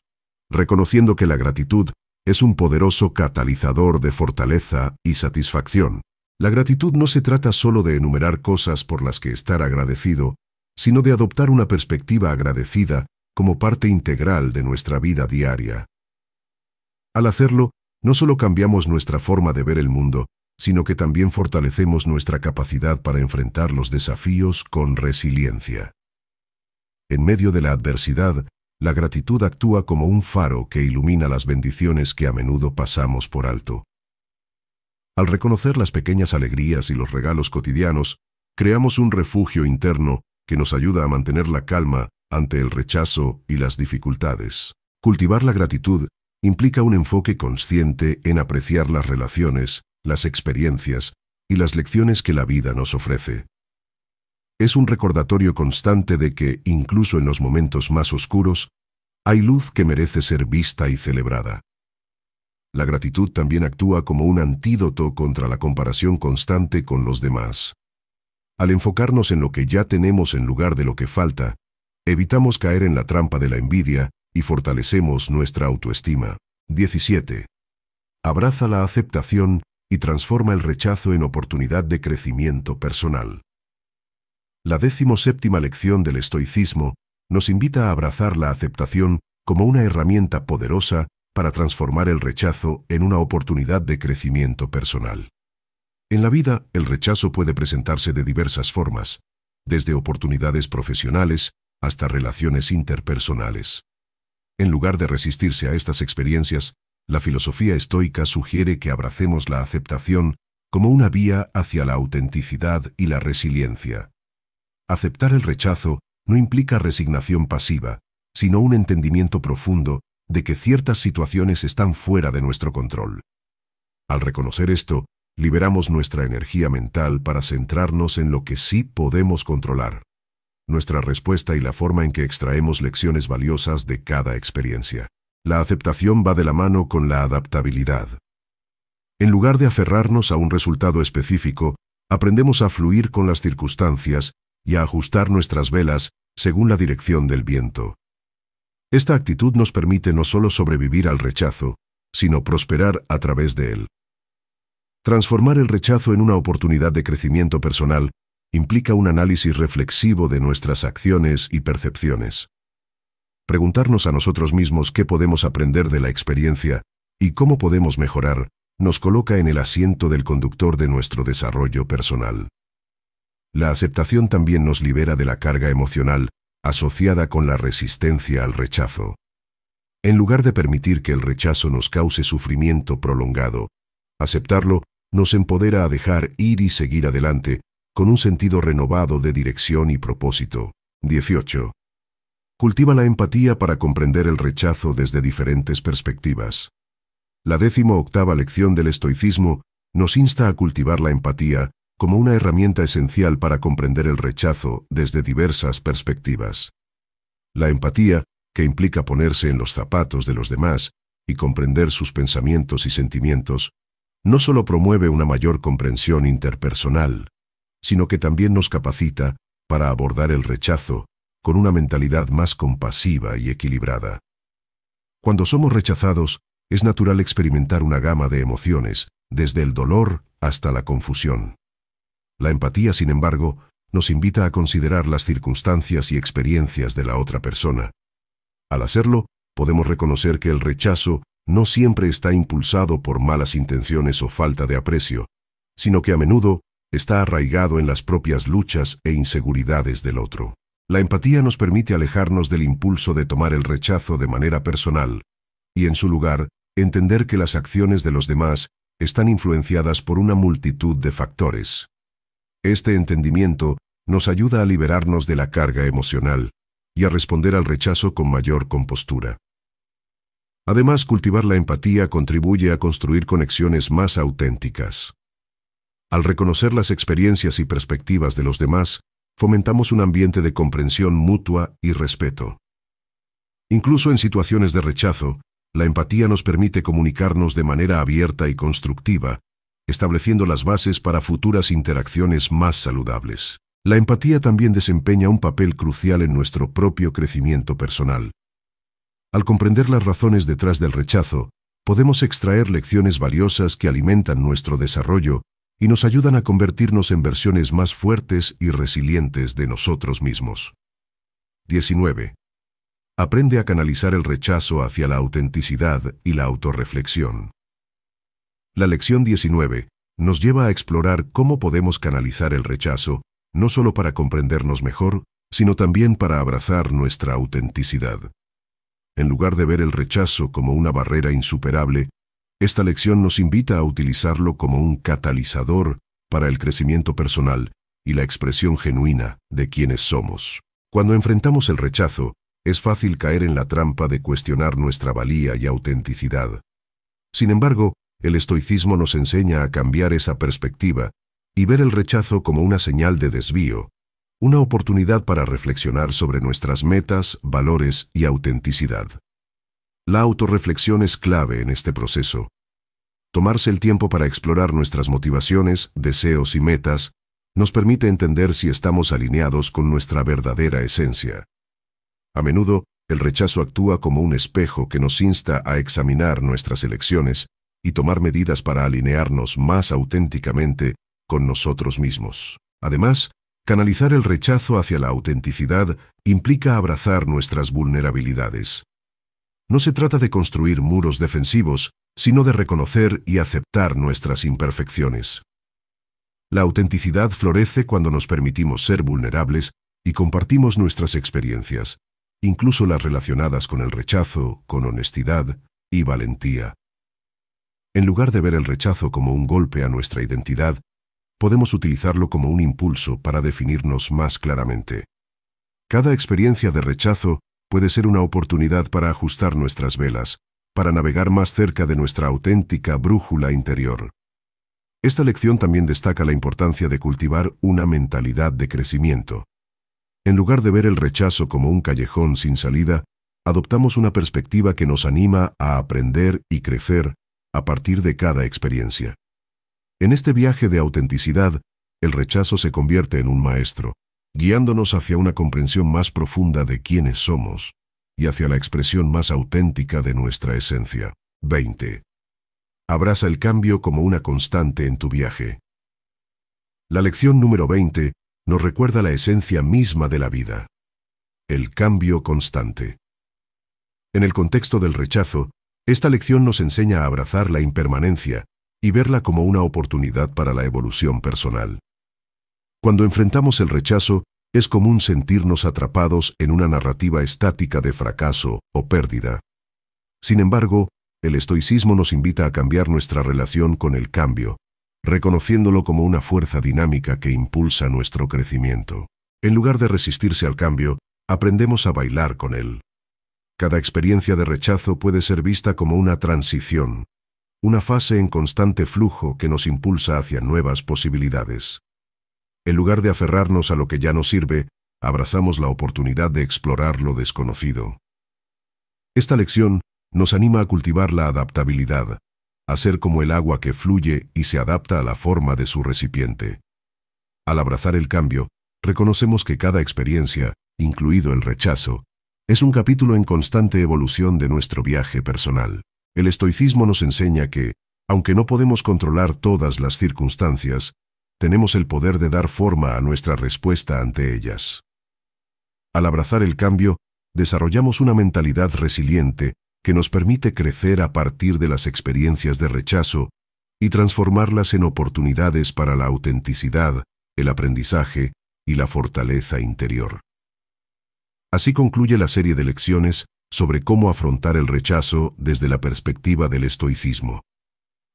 reconociendo que la gratitud es un poderoso catalizador de fortaleza y satisfacción. La gratitud no se trata solo de enumerar cosas por las que estar agradecido, sino de adoptar una perspectiva agradecida como parte integral de nuestra vida diaria. Al hacerlo, no solo cambiamos nuestra forma de ver el mundo, sino que también fortalecemos nuestra capacidad para enfrentar los desafíos con resiliencia. En medio de la adversidad, la gratitud actúa como un faro que ilumina las bendiciones que a menudo pasamos por alto. Al reconocer las pequeñas alegrías y los regalos cotidianos, creamos un refugio interno que nos ayuda a mantener la calma ante el rechazo y las dificultades. Cultivar la gratitud implica un enfoque consciente en apreciar las relaciones, las experiencias y las lecciones que la vida nos ofrece. Es un recordatorio constante de que, incluso en los momentos más oscuros, hay luz que merece ser vista y celebrada. La gratitud también actúa como un antídoto contra la comparación constante con los demás. Al enfocarnos en lo que ya tenemos en lugar de lo que falta, evitamos caer en la trampa de la envidia y fortalecemos nuestra autoestima. 17. Abraza la aceptación y transforma el rechazo en oportunidad de crecimiento personal. La séptima lección del estoicismo nos invita a abrazar la aceptación como una herramienta poderosa para transformar el rechazo en una oportunidad de crecimiento personal. En la vida, el rechazo puede presentarse de diversas formas, desde oportunidades profesionales hasta relaciones interpersonales. En lugar de resistirse a estas experiencias, la filosofía estoica sugiere que abracemos la aceptación como una vía hacia la autenticidad y la resiliencia. Aceptar el rechazo no implica resignación pasiva, sino un entendimiento profundo de que ciertas situaciones están fuera de nuestro control. Al reconocer esto, liberamos nuestra energía mental para centrarnos en lo que sí podemos controlar, nuestra respuesta y la forma en que extraemos lecciones valiosas de cada experiencia. La aceptación va de la mano con la adaptabilidad. En lugar de aferrarnos a un resultado específico, aprendemos a fluir con las circunstancias y a ajustar nuestras velas según la dirección del viento. Esta actitud nos permite no solo sobrevivir al rechazo, sino prosperar a través de él. Transformar el rechazo en una oportunidad de crecimiento personal implica un análisis reflexivo de nuestras acciones y percepciones. Preguntarnos a nosotros mismos qué podemos aprender de la experiencia y cómo podemos mejorar nos coloca en el asiento del conductor de nuestro desarrollo personal. La aceptación también nos libera de la carga emocional asociada con la resistencia al rechazo. En lugar de permitir que el rechazo nos cause sufrimiento prolongado, aceptarlo nos empodera a dejar ir y seguir adelante con un sentido renovado de dirección y propósito. 18. Cultiva la empatía para comprender el rechazo desde diferentes perspectivas. La décimo octava lección del estoicismo nos insta a cultivar la empatía como una herramienta esencial para comprender el rechazo desde diversas perspectivas. La empatía, que implica ponerse en los zapatos de los demás y comprender sus pensamientos y sentimientos, no solo promueve una mayor comprensión interpersonal, sino que también nos capacita para abordar el rechazo con una mentalidad más compasiva y equilibrada. Cuando somos rechazados, es natural experimentar una gama de emociones, desde el dolor hasta la confusión. La empatía, sin embargo, nos invita a considerar las circunstancias y experiencias de la otra persona. Al hacerlo, podemos reconocer que el rechazo no siempre está impulsado por malas intenciones o falta de aprecio, sino que a menudo está arraigado en las propias luchas e inseguridades del otro. La empatía nos permite alejarnos del impulso de tomar el rechazo de manera personal y, en su lugar, entender que las acciones de los demás están influenciadas por una multitud de factores. Este entendimiento nos ayuda a liberarnos de la carga emocional y a responder al rechazo con mayor compostura. Además, cultivar la empatía contribuye a construir conexiones más auténticas. Al reconocer las experiencias y perspectivas de los demás, fomentamos un ambiente de comprensión mutua y respeto. Incluso en situaciones de rechazo, la empatía nos permite comunicarnos de manera abierta y constructiva, estableciendo las bases para futuras interacciones más saludables. La empatía también desempeña un papel crucial en nuestro propio crecimiento personal. Al comprender las razones detrás del rechazo, podemos extraer lecciones valiosas que alimentan nuestro desarrollo y nos ayudan a convertirnos en versiones más fuertes y resilientes de nosotros mismos. 19. Aprende a canalizar el rechazo hacia la autenticidad y la autorreflexión. La lección 19 nos lleva a explorar cómo podemos canalizar el rechazo, no solo para comprendernos mejor, sino también para abrazar nuestra autenticidad. En lugar de ver el rechazo como una barrera insuperable, esta lección nos invita a utilizarlo como un catalizador para el crecimiento personal y la expresión genuina de quienes somos. Cuando enfrentamos el rechazo, es fácil caer en la trampa de cuestionar nuestra valía y autenticidad. Sin embargo, el estoicismo nos enseña a cambiar esa perspectiva y ver el rechazo como una señal de desvío, una oportunidad para reflexionar sobre nuestras metas, valores y autenticidad. La autorreflexión es clave en este proceso. Tomarse el tiempo para explorar nuestras motivaciones, deseos y metas nos permite entender si estamos alineados con nuestra verdadera esencia. A menudo, el rechazo actúa como un espejo que nos insta a examinar nuestras elecciones y tomar medidas para alinearnos más auténticamente con nosotros mismos. Además, canalizar el rechazo hacia la autenticidad implica abrazar nuestras vulnerabilidades. No se trata de construir muros defensivos, sino de reconocer y aceptar nuestras imperfecciones. La autenticidad florece cuando nos permitimos ser vulnerables y compartimos nuestras experiencias, incluso las relacionadas con el rechazo, con honestidad y valentía. En lugar de ver el rechazo como un golpe a nuestra identidad, podemos utilizarlo como un impulso para definirnos más claramente. Cada experiencia de rechazo puede ser una oportunidad para ajustar nuestras velas, para navegar más cerca de nuestra auténtica brújula interior. Esta lección también destaca la importancia de cultivar una mentalidad de crecimiento. En lugar de ver el rechazo como un callejón sin salida, adoptamos una perspectiva que nos anima a aprender y crecer a partir de cada experiencia. En este viaje de autenticidad, el rechazo se convierte en un maestro, guiándonos hacia una comprensión más profunda de quiénes somos y hacia la expresión más auténtica de nuestra esencia. 20. Abraza el cambio como una constante en tu viaje. La lección número 20 nos recuerda la esencia misma de la vida. El cambio constante. En el contexto del rechazo, esta lección nos enseña a abrazar la impermanencia y verla como una oportunidad para la evolución personal. Cuando enfrentamos el rechazo, es común sentirnos atrapados en una narrativa estática de fracaso o pérdida. Sin embargo, el estoicismo nos invita a cambiar nuestra relación con el cambio, reconociéndolo como una fuerza dinámica que impulsa nuestro crecimiento. En lugar de resistirse al cambio, aprendemos a bailar con él, cada experiencia de rechazo puede ser vista como una transición, una fase en constante flujo que nos impulsa hacia nuevas posibilidades. En lugar de aferrarnos a lo que ya no sirve, abrazamos la oportunidad de explorar lo desconocido. Esta lección nos anima a cultivar la adaptabilidad, a ser como el agua que fluye y se adapta a la forma de su recipiente. Al abrazar el cambio, reconocemos que cada experiencia, incluido el rechazo, es un capítulo en constante evolución de nuestro viaje personal. El estoicismo nos enseña que, aunque no podemos controlar todas las circunstancias, tenemos el poder de dar forma a nuestra respuesta ante ellas. Al abrazar el cambio, desarrollamos una mentalidad resiliente que nos permite crecer a partir de las experiencias de rechazo y transformarlas en oportunidades para la autenticidad, el aprendizaje y la fortaleza interior. Así concluye la serie de lecciones sobre cómo afrontar el rechazo desde la perspectiva del estoicismo.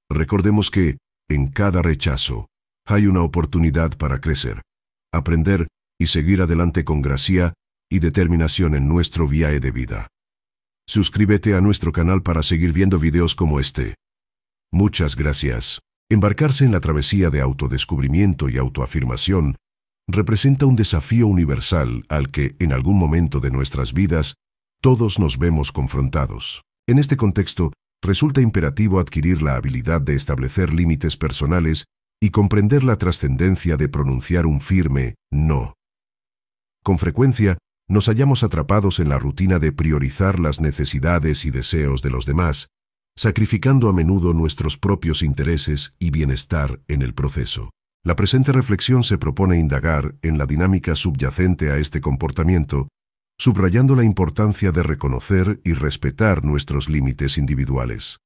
Recordemos que, en cada rechazo, hay una oportunidad para crecer, aprender y seguir adelante con gracia y determinación en nuestro viaje de vida. Suscríbete a nuestro canal para seguir viendo videos como este. Muchas gracias. Embarcarse en la travesía de autodescubrimiento y autoafirmación representa un desafío universal al que, en algún momento de nuestras vidas, todos nos vemos confrontados. En este contexto, resulta imperativo adquirir la habilidad de establecer límites personales y comprender la trascendencia de pronunciar un firme no. Con frecuencia, nos hallamos atrapados en la rutina de priorizar las necesidades y deseos de los demás, sacrificando a menudo nuestros propios intereses y bienestar en el proceso. La presente reflexión se propone indagar en la dinámica subyacente a este comportamiento, subrayando la importancia de reconocer y respetar nuestros límites individuales.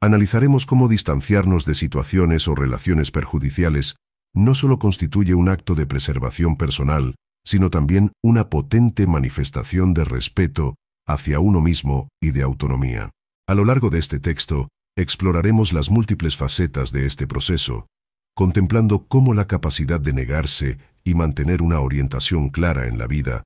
Analizaremos cómo distanciarnos de situaciones o relaciones perjudiciales no solo constituye un acto de preservación personal, sino también una potente manifestación de respeto hacia uno mismo y de autonomía. A lo largo de este texto, exploraremos las múltiples facetas de este proceso, contemplando cómo la capacidad de negarse y mantener una orientación clara en la vida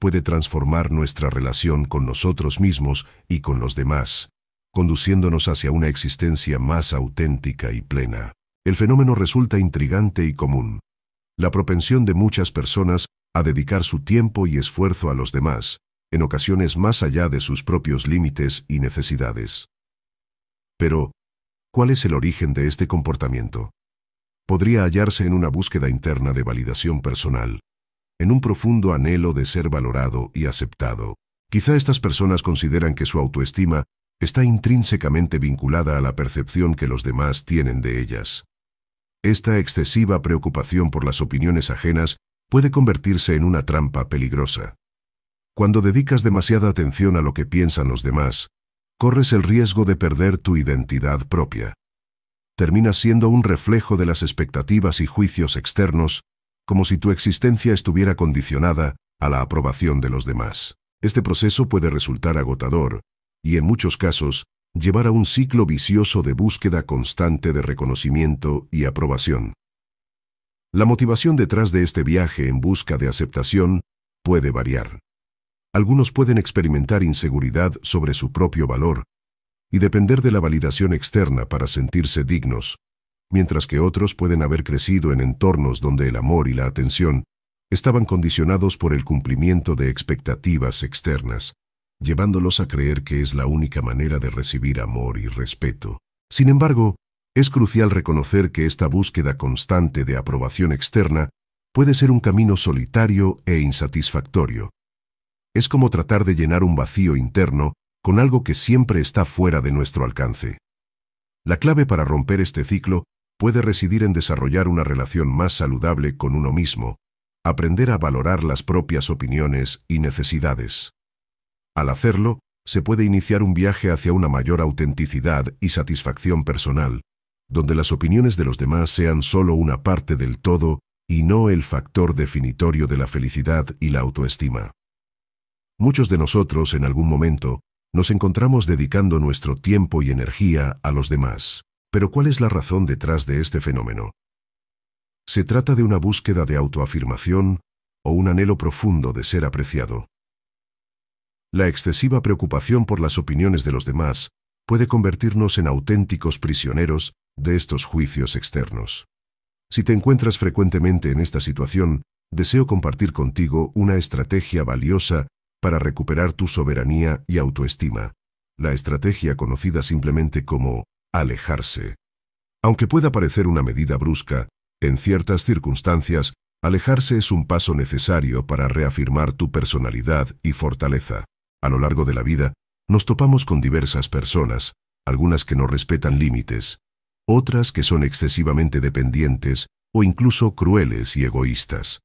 puede transformar nuestra relación con nosotros mismos y con los demás, conduciéndonos hacia una existencia más auténtica y plena. El fenómeno resulta intrigante y común. La propensión de muchas personas a dedicar su tiempo y esfuerzo a los demás, en ocasiones más allá de sus propios límites y necesidades. Pero, ¿cuál es el origen de este comportamiento? podría hallarse en una búsqueda interna de validación personal, en un profundo anhelo de ser valorado y aceptado. Quizá estas personas consideran que su autoestima está intrínsecamente vinculada a la percepción que los demás tienen de ellas. Esta excesiva preocupación por las opiniones ajenas puede convertirse en una trampa peligrosa. Cuando dedicas demasiada atención a lo que piensan los demás, corres el riesgo de perder tu identidad propia termina siendo un reflejo de las expectativas y juicios externos, como si tu existencia estuviera condicionada a la aprobación de los demás. Este proceso puede resultar agotador, y en muchos casos, llevar a un ciclo vicioso de búsqueda constante de reconocimiento y aprobación. La motivación detrás de este viaje en busca de aceptación puede variar. Algunos pueden experimentar inseguridad sobre su propio valor y depender de la validación externa para sentirse dignos, mientras que otros pueden haber crecido en entornos donde el amor y la atención estaban condicionados por el cumplimiento de expectativas externas, llevándolos a creer que es la única manera de recibir amor y respeto. Sin embargo, es crucial reconocer que esta búsqueda constante de aprobación externa puede ser un camino solitario e insatisfactorio. Es como tratar de llenar un vacío interno con algo que siempre está fuera de nuestro alcance. La clave para romper este ciclo puede residir en desarrollar una relación más saludable con uno mismo, aprender a valorar las propias opiniones y necesidades. Al hacerlo, se puede iniciar un viaje hacia una mayor autenticidad y satisfacción personal, donde las opiniones de los demás sean solo una parte del todo y no el factor definitorio de la felicidad y la autoestima. Muchos de nosotros, en algún momento, nos encontramos dedicando nuestro tiempo y energía a los demás. Pero ¿cuál es la razón detrás de este fenómeno? Se trata de una búsqueda de autoafirmación o un anhelo profundo de ser apreciado. La excesiva preocupación por las opiniones de los demás puede convertirnos en auténticos prisioneros de estos juicios externos. Si te encuentras frecuentemente en esta situación, deseo compartir contigo una estrategia valiosa para recuperar tu soberanía y autoestima, la estrategia conocida simplemente como alejarse. Aunque pueda parecer una medida brusca, en ciertas circunstancias, alejarse es un paso necesario para reafirmar tu personalidad y fortaleza. A lo largo de la vida, nos topamos con diversas personas, algunas que no respetan límites, otras que son excesivamente dependientes o incluso crueles y egoístas.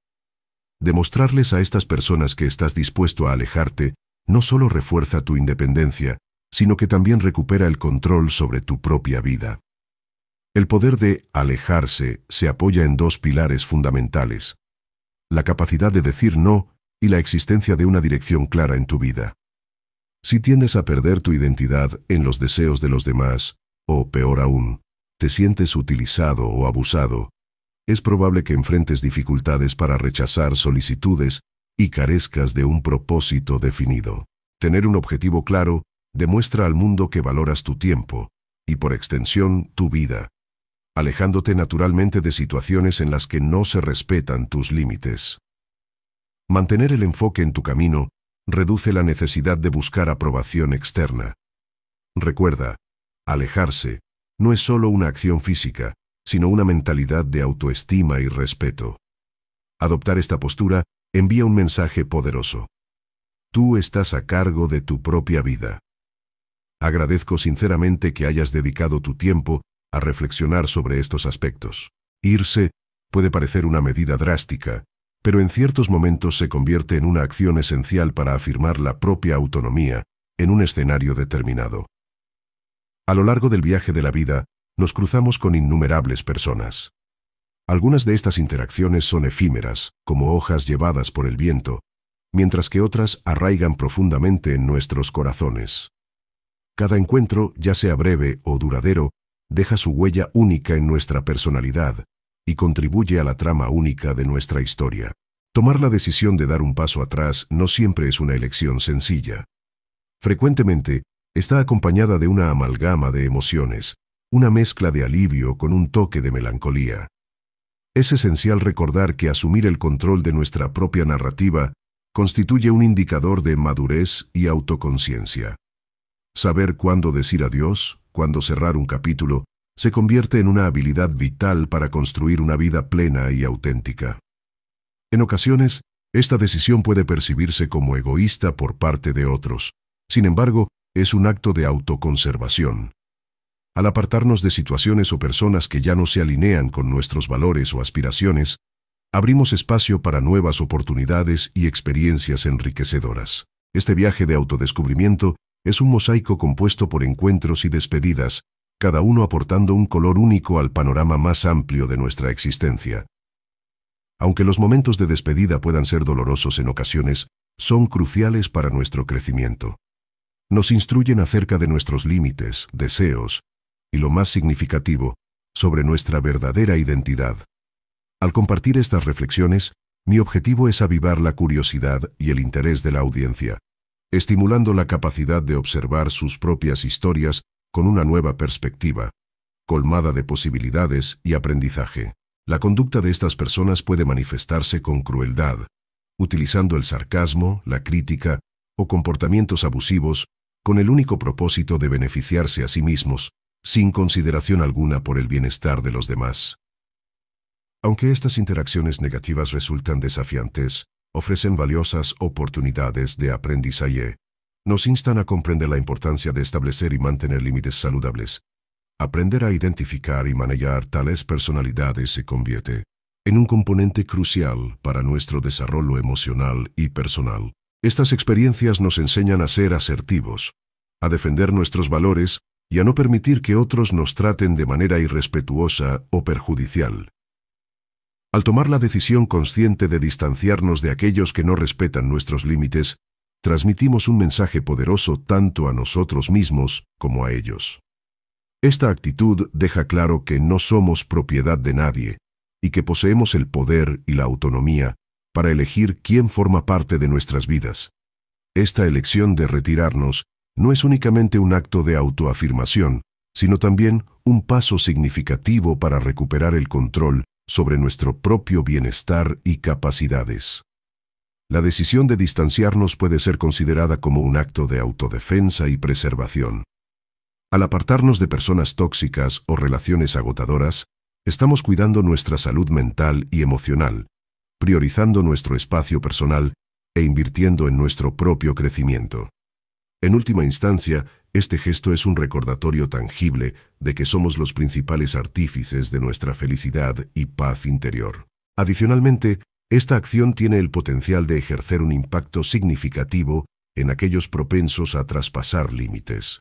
Demostrarles a estas personas que estás dispuesto a alejarte no solo refuerza tu independencia, sino que también recupera el control sobre tu propia vida. El poder de alejarse se apoya en dos pilares fundamentales, la capacidad de decir no y la existencia de una dirección clara en tu vida. Si tiendes a perder tu identidad en los deseos de los demás, o peor aún, te sientes utilizado o abusado, es probable que enfrentes dificultades para rechazar solicitudes y carezcas de un propósito definido. Tener un objetivo claro demuestra al mundo que valoras tu tiempo y, por extensión, tu vida, alejándote naturalmente de situaciones en las que no se respetan tus límites. Mantener el enfoque en tu camino reduce la necesidad de buscar aprobación externa. Recuerda, alejarse no es solo una acción física, sino una mentalidad de autoestima y respeto. Adoptar esta postura envía un mensaje poderoso. Tú estás a cargo de tu propia vida. Agradezco sinceramente que hayas dedicado tu tiempo a reflexionar sobre estos aspectos. Irse puede parecer una medida drástica, pero en ciertos momentos se convierte en una acción esencial para afirmar la propia autonomía en un escenario determinado. A lo largo del viaje de la vida, nos cruzamos con innumerables personas. Algunas de estas interacciones son efímeras, como hojas llevadas por el viento, mientras que otras arraigan profundamente en nuestros corazones. Cada encuentro, ya sea breve o duradero, deja su huella única en nuestra personalidad y contribuye a la trama única de nuestra historia. Tomar la decisión de dar un paso atrás no siempre es una elección sencilla. Frecuentemente, está acompañada de una amalgama de emociones, una mezcla de alivio con un toque de melancolía. Es esencial recordar que asumir el control de nuestra propia narrativa constituye un indicador de madurez y autoconciencia. Saber cuándo decir adiós, cuándo cerrar un capítulo, se convierte en una habilidad vital para construir una vida plena y auténtica. En ocasiones, esta decisión puede percibirse como egoísta por parte de otros. Sin embargo, es un acto de autoconservación al apartarnos de situaciones o personas que ya no se alinean con nuestros valores o aspiraciones, abrimos espacio para nuevas oportunidades y experiencias enriquecedoras. Este viaje de autodescubrimiento es un mosaico compuesto por encuentros y despedidas, cada uno aportando un color único al panorama más amplio de nuestra existencia. Aunque los momentos de despedida puedan ser dolorosos en ocasiones, son cruciales para nuestro crecimiento. Nos instruyen acerca de nuestros límites, deseos, y lo más significativo, sobre nuestra verdadera identidad. Al compartir estas reflexiones, mi objetivo es avivar la curiosidad y el interés de la audiencia, estimulando la capacidad de observar sus propias historias con una nueva perspectiva, colmada de posibilidades y aprendizaje. La conducta de estas personas puede manifestarse con crueldad, utilizando el sarcasmo, la crítica o comportamientos abusivos con el único propósito de beneficiarse a sí mismos, sin consideración alguna por el bienestar de los demás. Aunque estas interacciones negativas resultan desafiantes, ofrecen valiosas oportunidades de aprendizaje. Nos instan a comprender la importancia de establecer y mantener límites saludables. Aprender a identificar y manejar tales personalidades se convierte en un componente crucial para nuestro desarrollo emocional y personal. Estas experiencias nos enseñan a ser asertivos, a defender nuestros valores y a no permitir que otros nos traten de manera irrespetuosa o perjudicial. Al tomar la decisión consciente de distanciarnos de aquellos que no respetan nuestros límites, transmitimos un mensaje poderoso tanto a nosotros mismos como a ellos. Esta actitud deja claro que no somos propiedad de nadie y que poseemos el poder y la autonomía para elegir quién forma parte de nuestras vidas. Esta elección de retirarnos no es únicamente un acto de autoafirmación, sino también un paso significativo para recuperar el control sobre nuestro propio bienestar y capacidades. La decisión de distanciarnos puede ser considerada como un acto de autodefensa y preservación. Al apartarnos de personas tóxicas o relaciones agotadoras, estamos cuidando nuestra salud mental y emocional, priorizando nuestro espacio personal e invirtiendo en nuestro propio crecimiento. En última instancia, este gesto es un recordatorio tangible de que somos los principales artífices de nuestra felicidad y paz interior. Adicionalmente, esta acción tiene el potencial de ejercer un impacto significativo en aquellos propensos a traspasar límites.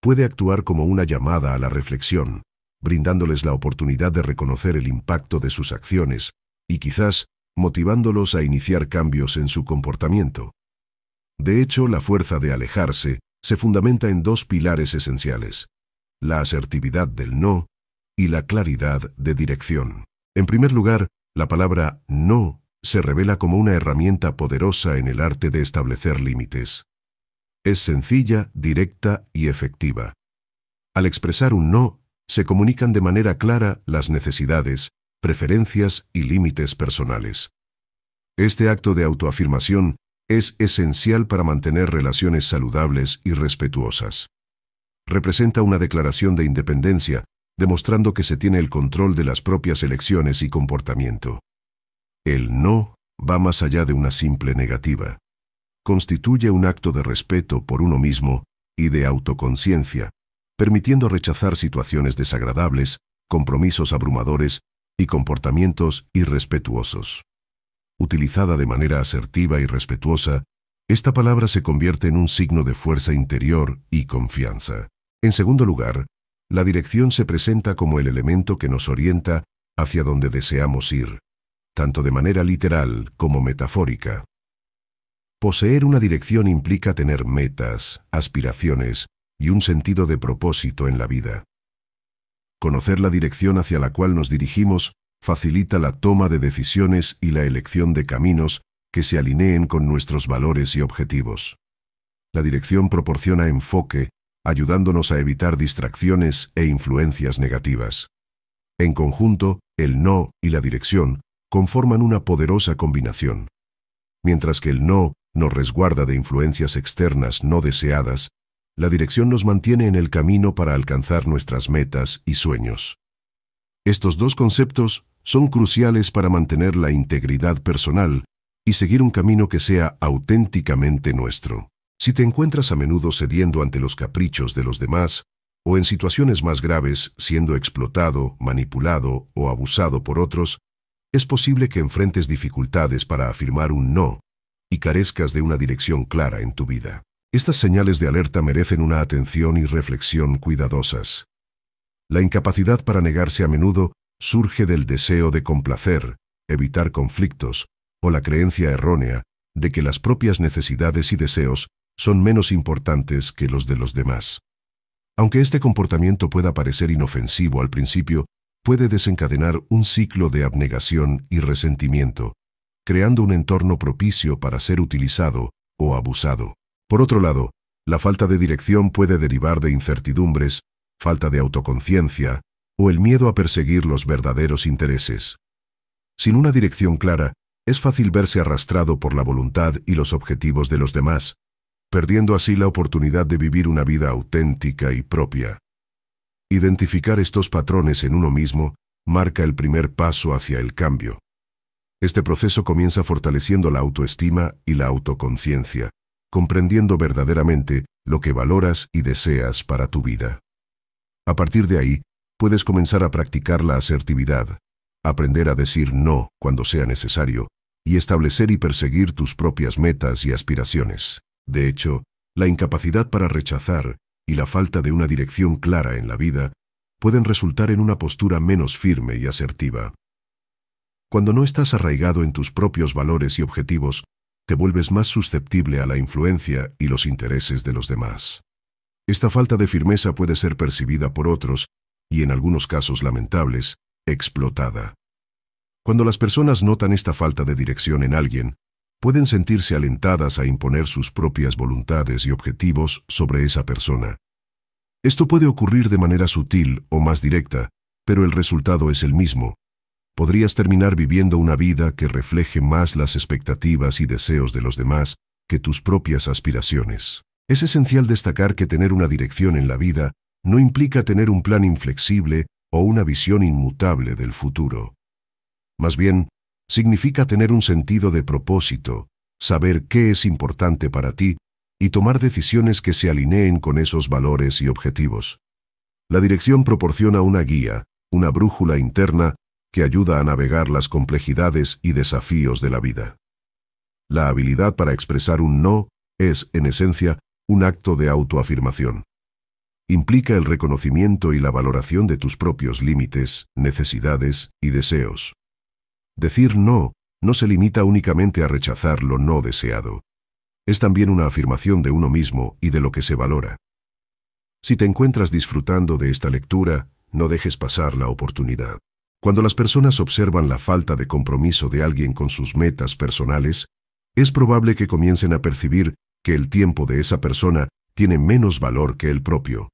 Puede actuar como una llamada a la reflexión, brindándoles la oportunidad de reconocer el impacto de sus acciones y quizás motivándolos a iniciar cambios en su comportamiento. De hecho, la fuerza de alejarse se fundamenta en dos pilares esenciales, la asertividad del no y la claridad de dirección. En primer lugar, la palabra no se revela como una herramienta poderosa en el arte de establecer límites. Es sencilla, directa y efectiva. Al expresar un no, se comunican de manera clara las necesidades, preferencias y límites personales. Este acto de autoafirmación es esencial para mantener relaciones saludables y respetuosas. Representa una declaración de independencia, demostrando que se tiene el control de las propias elecciones y comportamiento. El no va más allá de una simple negativa. Constituye un acto de respeto por uno mismo y de autoconciencia, permitiendo rechazar situaciones desagradables, compromisos abrumadores y comportamientos irrespetuosos utilizada de manera asertiva y respetuosa, esta palabra se convierte en un signo de fuerza interior y confianza. En segundo lugar, la dirección se presenta como el elemento que nos orienta hacia donde deseamos ir, tanto de manera literal como metafórica. Poseer una dirección implica tener metas, aspiraciones y un sentido de propósito en la vida. Conocer la dirección hacia la cual nos dirigimos facilita la toma de decisiones y la elección de caminos que se alineen con nuestros valores y objetivos. La dirección proporciona enfoque, ayudándonos a evitar distracciones e influencias negativas. En conjunto, el no y la dirección conforman una poderosa combinación. Mientras que el no nos resguarda de influencias externas no deseadas, la dirección nos mantiene en el camino para alcanzar nuestras metas y sueños. Estos dos conceptos son cruciales para mantener la integridad personal y seguir un camino que sea auténticamente nuestro. Si te encuentras a menudo cediendo ante los caprichos de los demás, o en situaciones más graves siendo explotado, manipulado o abusado por otros, es posible que enfrentes dificultades para afirmar un no y carezcas de una dirección clara en tu vida. Estas señales de alerta merecen una atención y reflexión cuidadosas. La incapacidad para negarse a menudo surge del deseo de complacer, evitar conflictos, o la creencia errónea de que las propias necesidades y deseos son menos importantes que los de los demás. Aunque este comportamiento pueda parecer inofensivo al principio, puede desencadenar un ciclo de abnegación y resentimiento, creando un entorno propicio para ser utilizado o abusado. Por otro lado, la falta de dirección puede derivar de incertidumbres, falta de autoconciencia, o el miedo a perseguir los verdaderos intereses. Sin una dirección clara, es fácil verse arrastrado por la voluntad y los objetivos de los demás, perdiendo así la oportunidad de vivir una vida auténtica y propia. Identificar estos patrones en uno mismo marca el primer paso hacia el cambio. Este proceso comienza fortaleciendo la autoestima y la autoconciencia, comprendiendo verdaderamente lo que valoras y deseas para tu vida. A partir de ahí, puedes comenzar a practicar la asertividad, aprender a decir no cuando sea necesario y establecer y perseguir tus propias metas y aspiraciones. De hecho, la incapacidad para rechazar y la falta de una dirección clara en la vida pueden resultar en una postura menos firme y asertiva. Cuando no estás arraigado en tus propios valores y objetivos, te vuelves más susceptible a la influencia y los intereses de los demás. Esta falta de firmeza puede ser percibida por otros y en algunos casos lamentables, explotada. Cuando las personas notan esta falta de dirección en alguien, pueden sentirse alentadas a imponer sus propias voluntades y objetivos sobre esa persona. Esto puede ocurrir de manera sutil o más directa, pero el resultado es el mismo. Podrías terminar viviendo una vida que refleje más las expectativas y deseos de los demás que tus propias aspiraciones. Es esencial destacar que tener una dirección en la vida no implica tener un plan inflexible o una visión inmutable del futuro. Más bien, significa tener un sentido de propósito, saber qué es importante para ti y tomar decisiones que se alineen con esos valores y objetivos. La dirección proporciona una guía, una brújula interna que ayuda a navegar las complejidades y desafíos de la vida. La habilidad para expresar un no es, en esencia, un acto de autoafirmación implica el reconocimiento y la valoración de tus propios límites, necesidades y deseos. Decir no no se limita únicamente a rechazar lo no deseado. Es también una afirmación de uno mismo y de lo que se valora. Si te encuentras disfrutando de esta lectura, no dejes pasar la oportunidad. Cuando las personas observan la falta de compromiso de alguien con sus metas personales, es probable que comiencen a percibir que el tiempo de esa persona tiene menos valor que el propio.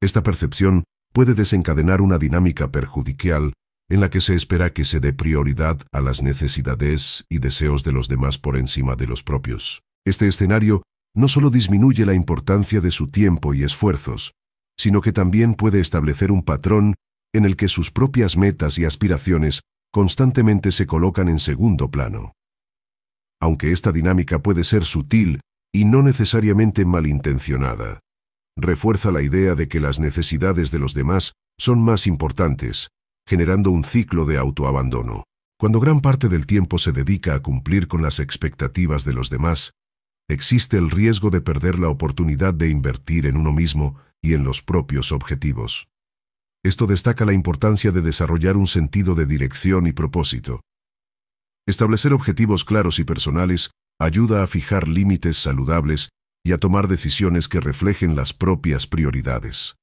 Esta percepción puede desencadenar una dinámica perjudicial en la que se espera que se dé prioridad a las necesidades y deseos de los demás por encima de los propios. Este escenario no solo disminuye la importancia de su tiempo y esfuerzos, sino que también puede establecer un patrón en el que sus propias metas y aspiraciones constantemente se colocan en segundo plano. Aunque esta dinámica puede ser sutil y no necesariamente malintencionada, refuerza la idea de que las necesidades de los demás son más importantes, generando un ciclo de autoabandono. Cuando gran parte del tiempo se dedica a cumplir con las expectativas de los demás, existe el riesgo de perder la oportunidad de invertir en uno mismo y en los propios objetivos. Esto destaca la importancia de desarrollar un sentido de dirección y propósito. Establecer objetivos claros y personales ayuda a fijar límites saludables y a tomar decisiones que reflejen las propias prioridades.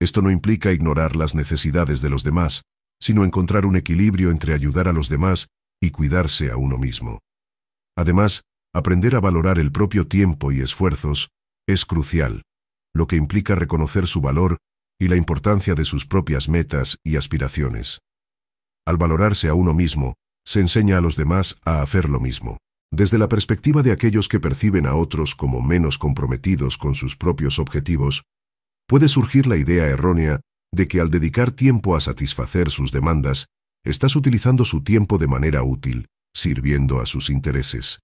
Esto no implica ignorar las necesidades de los demás, sino encontrar un equilibrio entre ayudar a los demás y cuidarse a uno mismo. Además, aprender a valorar el propio tiempo y esfuerzos es crucial, lo que implica reconocer su valor y la importancia de sus propias metas y aspiraciones. Al valorarse a uno mismo, se enseña a los demás a hacer lo mismo. Desde la perspectiva de aquellos que perciben a otros como menos comprometidos con sus propios objetivos, puede surgir la idea errónea de que al dedicar tiempo a satisfacer sus demandas, estás utilizando su tiempo de manera útil, sirviendo a sus intereses.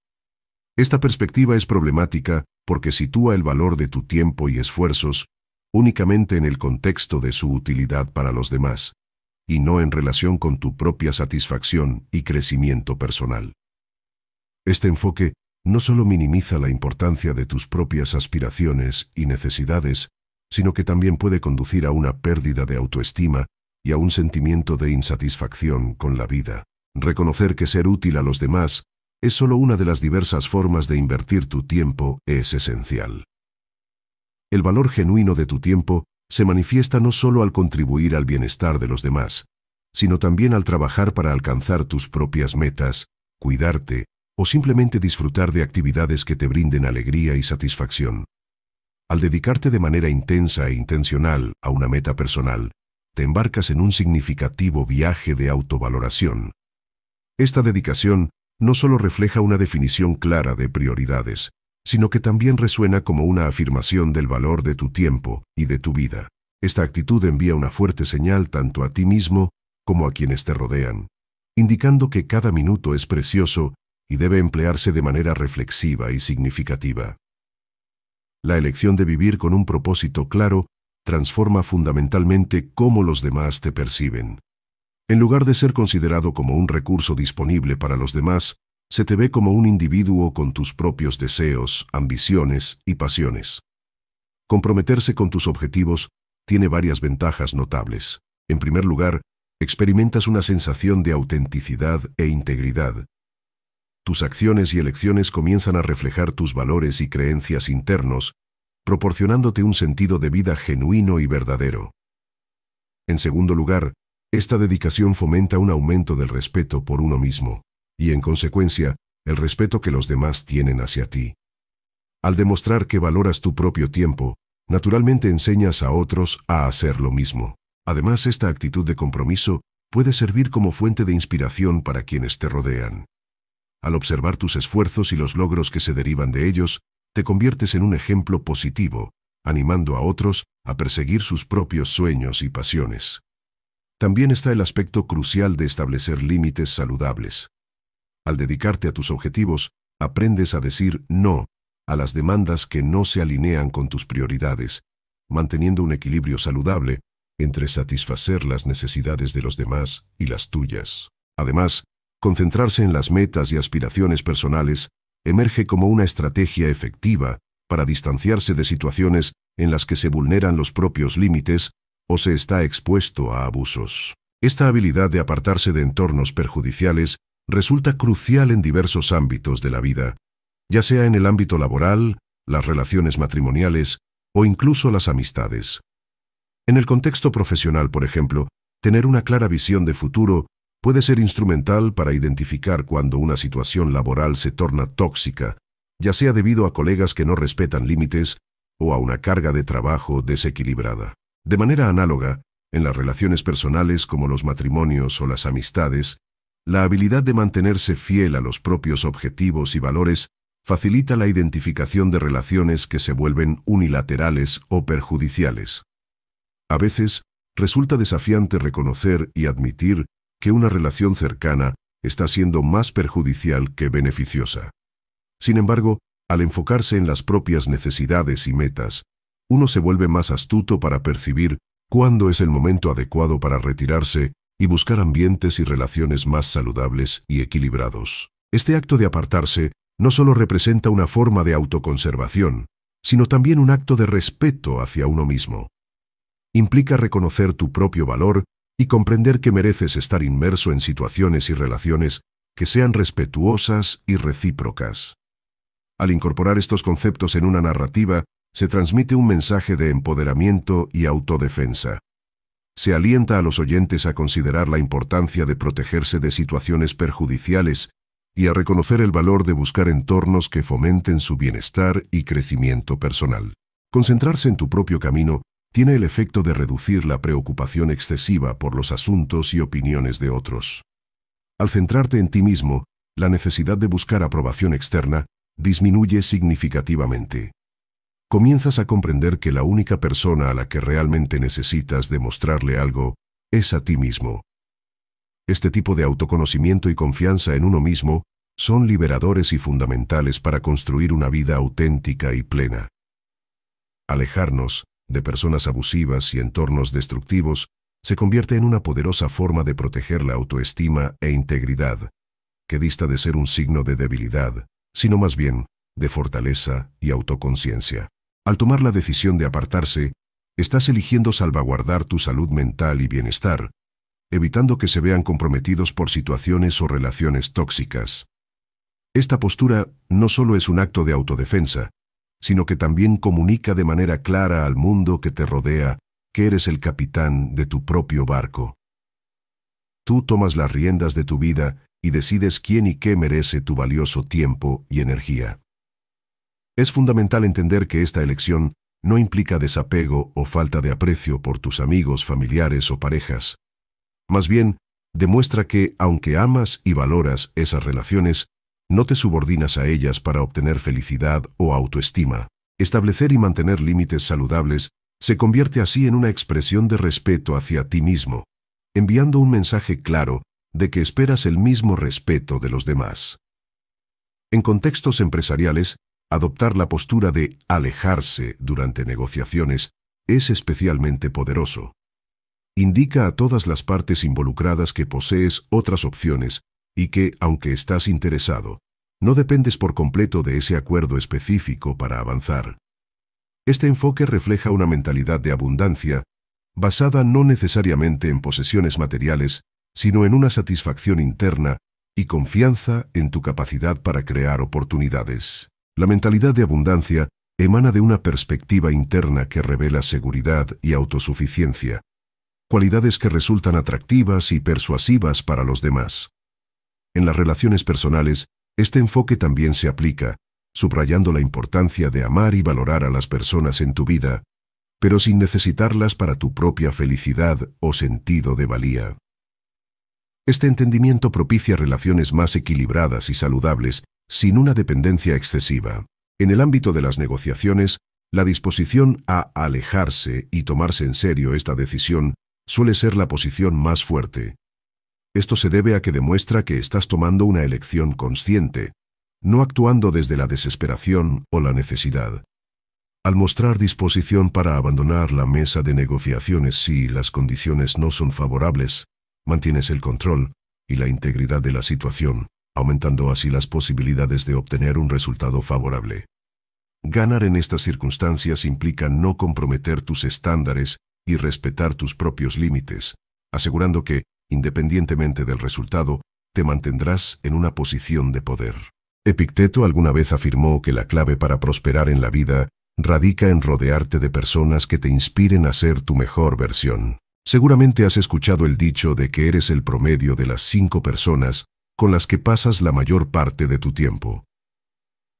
Esta perspectiva es problemática porque sitúa el valor de tu tiempo y esfuerzos únicamente en el contexto de su utilidad para los demás, y no en relación con tu propia satisfacción y crecimiento personal. Este enfoque no solo minimiza la importancia de tus propias aspiraciones y necesidades, sino que también puede conducir a una pérdida de autoestima y a un sentimiento de insatisfacción con la vida. Reconocer que ser útil a los demás es solo una de las diversas formas de invertir tu tiempo es esencial. El valor genuino de tu tiempo se manifiesta no solo al contribuir al bienestar de los demás, sino también al trabajar para alcanzar tus propias metas, cuidarte, o simplemente disfrutar de actividades que te brinden alegría y satisfacción. Al dedicarte de manera intensa e intencional a una meta personal, te embarcas en un significativo viaje de autovaloración. Esta dedicación no solo refleja una definición clara de prioridades, sino que también resuena como una afirmación del valor de tu tiempo y de tu vida. Esta actitud envía una fuerte señal tanto a ti mismo como a quienes te rodean, indicando que cada minuto es precioso y debe emplearse de manera reflexiva y significativa. La elección de vivir con un propósito claro transforma fundamentalmente cómo los demás te perciben. En lugar de ser considerado como un recurso disponible para los demás, se te ve como un individuo con tus propios deseos, ambiciones y pasiones. Comprometerse con tus objetivos tiene varias ventajas notables. En primer lugar, experimentas una sensación de autenticidad e integridad, tus acciones y elecciones comienzan a reflejar tus valores y creencias internos, proporcionándote un sentido de vida genuino y verdadero. En segundo lugar, esta dedicación fomenta un aumento del respeto por uno mismo, y en consecuencia, el respeto que los demás tienen hacia ti. Al demostrar que valoras tu propio tiempo, naturalmente enseñas a otros a hacer lo mismo. Además, esta actitud de compromiso puede servir como fuente de inspiración para quienes te rodean. Al observar tus esfuerzos y los logros que se derivan de ellos, te conviertes en un ejemplo positivo, animando a otros a perseguir sus propios sueños y pasiones. También está el aspecto crucial de establecer límites saludables. Al dedicarte a tus objetivos, aprendes a decir no a las demandas que no se alinean con tus prioridades, manteniendo un equilibrio saludable entre satisfacer las necesidades de los demás y las tuyas. Además, concentrarse en las metas y aspiraciones personales emerge como una estrategia efectiva para distanciarse de situaciones en las que se vulneran los propios límites o se está expuesto a abusos. Esta habilidad de apartarse de entornos perjudiciales resulta crucial en diversos ámbitos de la vida, ya sea en el ámbito laboral, las relaciones matrimoniales o incluso las amistades. En el contexto profesional, por ejemplo, tener una clara visión de futuro puede ser instrumental para identificar cuando una situación laboral se torna tóxica, ya sea debido a colegas que no respetan límites o a una carga de trabajo desequilibrada. De manera análoga, en las relaciones personales como los matrimonios o las amistades, la habilidad de mantenerse fiel a los propios objetivos y valores facilita la identificación de relaciones que se vuelven unilaterales o perjudiciales. A veces, resulta desafiante reconocer y admitir que una relación cercana está siendo más perjudicial que beneficiosa. Sin embargo, al enfocarse en las propias necesidades y metas, uno se vuelve más astuto para percibir cuándo es el momento adecuado para retirarse y buscar ambientes y relaciones más saludables y equilibrados. Este acto de apartarse no solo representa una forma de autoconservación, sino también un acto de respeto hacia uno mismo. Implica reconocer tu propio valor y comprender que mereces estar inmerso en situaciones y relaciones que sean respetuosas y recíprocas. Al incorporar estos conceptos en una narrativa, se transmite un mensaje de empoderamiento y autodefensa. Se alienta a los oyentes a considerar la importancia de protegerse de situaciones perjudiciales y a reconocer el valor de buscar entornos que fomenten su bienestar y crecimiento personal. Concentrarse en tu propio camino tiene el efecto de reducir la preocupación excesiva por los asuntos y opiniones de otros. Al centrarte en ti mismo, la necesidad de buscar aprobación externa disminuye significativamente. Comienzas a comprender que la única persona a la que realmente necesitas demostrarle algo es a ti mismo. Este tipo de autoconocimiento y confianza en uno mismo son liberadores y fundamentales para construir una vida auténtica y plena. Alejarnos de personas abusivas y entornos destructivos, se convierte en una poderosa forma de proteger la autoestima e integridad, que dista de ser un signo de debilidad, sino más bien de fortaleza y autoconciencia. Al tomar la decisión de apartarse, estás eligiendo salvaguardar tu salud mental y bienestar, evitando que se vean comprometidos por situaciones o relaciones tóxicas. Esta postura no solo es un acto de autodefensa, sino que también comunica de manera clara al mundo que te rodea que eres el capitán de tu propio barco. Tú tomas las riendas de tu vida y decides quién y qué merece tu valioso tiempo y energía. Es fundamental entender que esta elección no implica desapego o falta de aprecio por tus amigos, familiares o parejas. Más bien, demuestra que, aunque amas y valoras esas relaciones, no te subordinas a ellas para obtener felicidad o autoestima. Establecer y mantener límites saludables se convierte así en una expresión de respeto hacia ti mismo, enviando un mensaje claro de que esperas el mismo respeto de los demás. En contextos empresariales, adoptar la postura de alejarse durante negociaciones es especialmente poderoso. Indica a todas las partes involucradas que posees otras opciones y que, aunque estás interesado, no dependes por completo de ese acuerdo específico para avanzar. Este enfoque refleja una mentalidad de abundancia, basada no necesariamente en posesiones materiales, sino en una satisfacción interna y confianza en tu capacidad para crear oportunidades. La mentalidad de abundancia emana de una perspectiva interna que revela seguridad y autosuficiencia, cualidades que resultan atractivas y persuasivas para los demás. En las relaciones personales, este enfoque también se aplica, subrayando la importancia de amar y valorar a las personas en tu vida, pero sin necesitarlas para tu propia felicidad o sentido de valía. Este entendimiento propicia relaciones más equilibradas y saludables, sin una dependencia excesiva. En el ámbito de las negociaciones, la disposición a alejarse y tomarse en serio esta decisión suele ser la posición más fuerte, esto se debe a que demuestra que estás tomando una elección consciente, no actuando desde la desesperación o la necesidad. Al mostrar disposición para abandonar la mesa de negociaciones si las condiciones no son favorables, mantienes el control y la integridad de la situación, aumentando así las posibilidades de obtener un resultado favorable. Ganar en estas circunstancias implica no comprometer tus estándares y respetar tus propios límites, asegurando que independientemente del resultado, te mantendrás en una posición de poder. Epicteto alguna vez afirmó que la clave para prosperar en la vida radica en rodearte de personas que te inspiren a ser tu mejor versión. Seguramente has escuchado el dicho de que eres el promedio de las cinco personas con las que pasas la mayor parte de tu tiempo.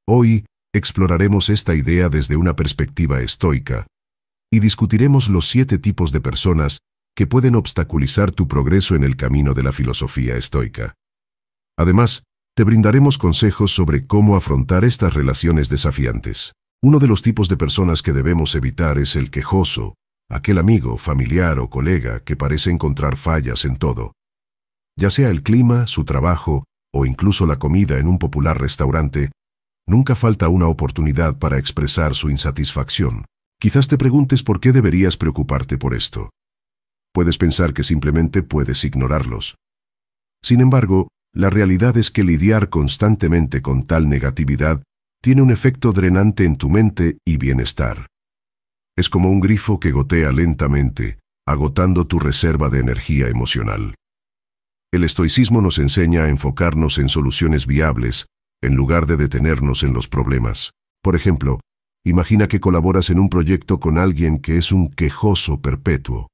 Hoy exploraremos esta idea desde una perspectiva estoica y discutiremos los siete tipos de personas que pueden obstaculizar tu progreso en el camino de la filosofía estoica. Además, te brindaremos consejos sobre cómo afrontar estas relaciones desafiantes. Uno de los tipos de personas que debemos evitar es el quejoso, aquel amigo, familiar o colega que parece encontrar fallas en todo. Ya sea el clima, su trabajo o incluso la comida en un popular restaurante, nunca falta una oportunidad para expresar su insatisfacción. Quizás te preguntes por qué deberías preocuparte por esto puedes pensar que simplemente puedes ignorarlos. Sin embargo, la realidad es que lidiar constantemente con tal negatividad tiene un efecto drenante en tu mente y bienestar. Es como un grifo que gotea lentamente, agotando tu reserva de energía emocional. El estoicismo nos enseña a enfocarnos en soluciones viables, en lugar de detenernos en los problemas. Por ejemplo, imagina que colaboras en un proyecto con alguien que es un quejoso perpetuo.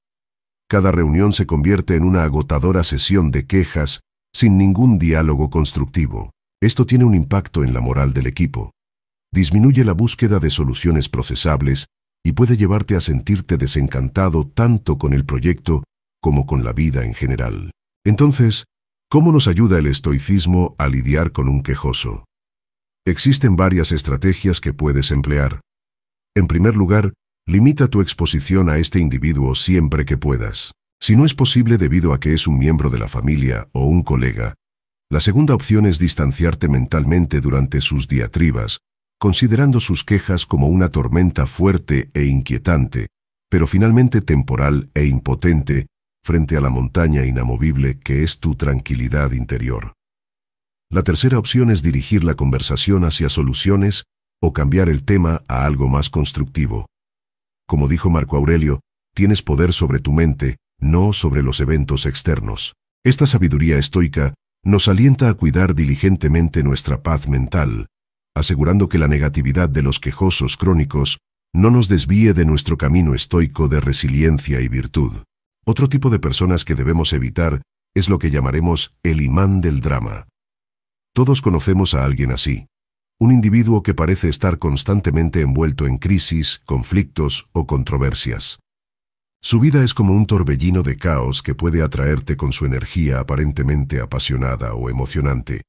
Cada reunión se convierte en una agotadora sesión de quejas sin ningún diálogo constructivo. Esto tiene un impacto en la moral del equipo. Disminuye la búsqueda de soluciones procesables y puede llevarte a sentirte desencantado tanto con el proyecto como con la vida en general. Entonces, ¿cómo nos ayuda el estoicismo a lidiar con un quejoso? Existen varias estrategias que puedes emplear. En primer lugar, Limita tu exposición a este individuo siempre que puedas. Si no es posible debido a que es un miembro de la familia o un colega, la segunda opción es distanciarte mentalmente durante sus diatribas, considerando sus quejas como una tormenta fuerte e inquietante, pero finalmente temporal e impotente frente a la montaña inamovible que es tu tranquilidad interior. La tercera opción es dirigir la conversación hacia soluciones o cambiar el tema a algo más constructivo. Como dijo Marco Aurelio, tienes poder sobre tu mente, no sobre los eventos externos. Esta sabiduría estoica nos alienta a cuidar diligentemente nuestra paz mental, asegurando que la negatividad de los quejosos crónicos no nos desvíe de nuestro camino estoico de resiliencia y virtud. Otro tipo de personas que debemos evitar es lo que llamaremos el imán del drama. Todos conocemos a alguien así, un individuo que parece estar constantemente envuelto en crisis, conflictos o controversias. Su vida es como un torbellino de caos que puede atraerte con su energía aparentemente apasionada o emocionante,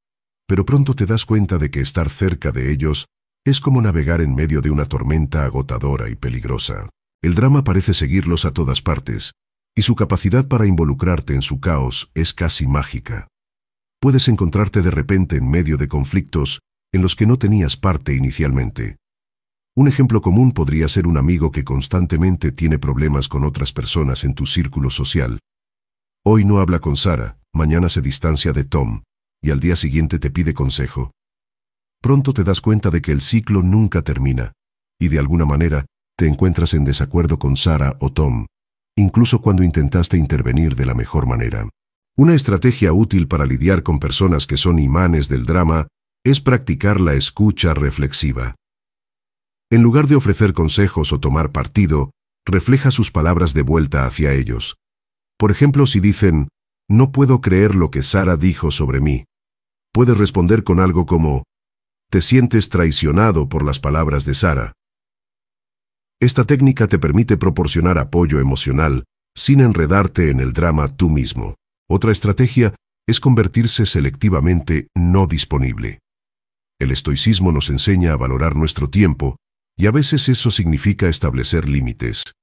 pero pronto te das cuenta de que estar cerca de ellos es como navegar en medio de una tormenta agotadora y peligrosa. El drama parece seguirlos a todas partes, y su capacidad para involucrarte en su caos es casi mágica. Puedes encontrarte de repente en medio de conflictos en los que no tenías parte inicialmente. Un ejemplo común podría ser un amigo que constantemente tiene problemas con otras personas en tu círculo social. Hoy no habla con Sara, mañana se distancia de Tom, y al día siguiente te pide consejo. Pronto te das cuenta de que el ciclo nunca termina, y de alguna manera, te encuentras en desacuerdo con Sara o Tom, incluso cuando intentaste intervenir de la mejor manera. Una estrategia útil para lidiar con personas que son imanes del drama es practicar la escucha reflexiva. En lugar de ofrecer consejos o tomar partido, refleja sus palabras de vuelta hacia ellos. Por ejemplo, si dicen, no puedo creer lo que Sara dijo sobre mí, puedes responder con algo como, te sientes traicionado por las palabras de Sara. Esta técnica te permite proporcionar apoyo emocional sin enredarte en el drama tú mismo. Otra estrategia es convertirse selectivamente no disponible. El estoicismo nos enseña a valorar nuestro tiempo, y a veces eso significa establecer límites.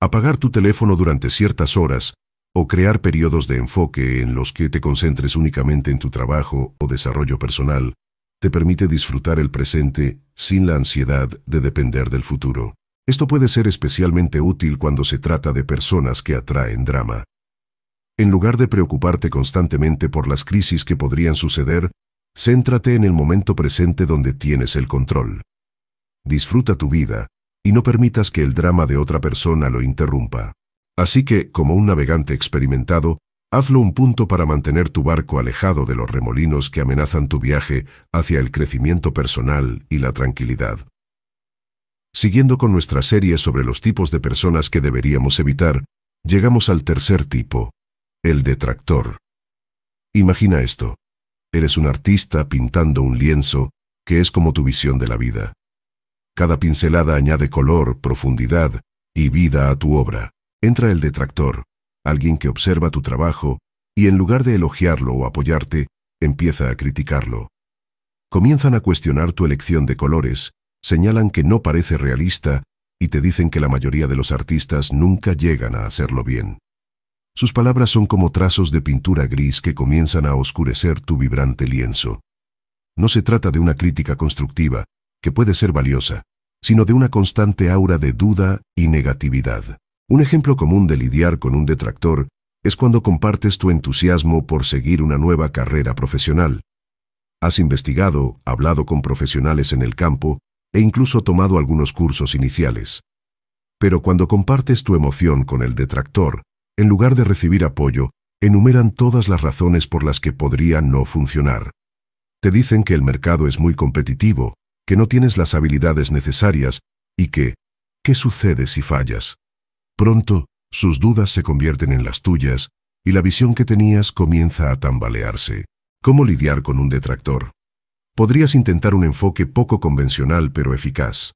Apagar tu teléfono durante ciertas horas, o crear periodos de enfoque en los que te concentres únicamente en tu trabajo o desarrollo personal, te permite disfrutar el presente sin la ansiedad de depender del futuro. Esto puede ser especialmente útil cuando se trata de personas que atraen drama. En lugar de preocuparte constantemente por las crisis que podrían suceder, Céntrate en el momento presente donde tienes el control. Disfruta tu vida y no permitas que el drama de otra persona lo interrumpa. Así que, como un navegante experimentado, hazlo un punto para mantener tu barco alejado de los remolinos que amenazan tu viaje hacia el crecimiento personal y la tranquilidad. Siguiendo con nuestra serie sobre los tipos de personas que deberíamos evitar, llegamos al tercer tipo, el detractor. Imagina esto Eres un artista pintando un lienzo que es como tu visión de la vida. Cada pincelada añade color, profundidad y vida a tu obra. Entra el detractor, alguien que observa tu trabajo y en lugar de elogiarlo o apoyarte, empieza a criticarlo. Comienzan a cuestionar tu elección de colores, señalan que no parece realista y te dicen que la mayoría de los artistas nunca llegan a hacerlo bien. Sus palabras son como trazos de pintura gris que comienzan a oscurecer tu vibrante lienzo. No se trata de una crítica constructiva, que puede ser valiosa, sino de una constante aura de duda y negatividad. Un ejemplo común de lidiar con un detractor es cuando compartes tu entusiasmo por seguir una nueva carrera profesional. Has investigado, hablado con profesionales en el campo e incluso tomado algunos cursos iniciales. Pero cuando compartes tu emoción con el detractor, en lugar de recibir apoyo, enumeran todas las razones por las que podría no funcionar. Te dicen que el mercado es muy competitivo, que no tienes las habilidades necesarias y que, ¿qué sucede si fallas? Pronto, sus dudas se convierten en las tuyas y la visión que tenías comienza a tambalearse. ¿Cómo lidiar con un detractor? Podrías intentar un enfoque poco convencional pero eficaz.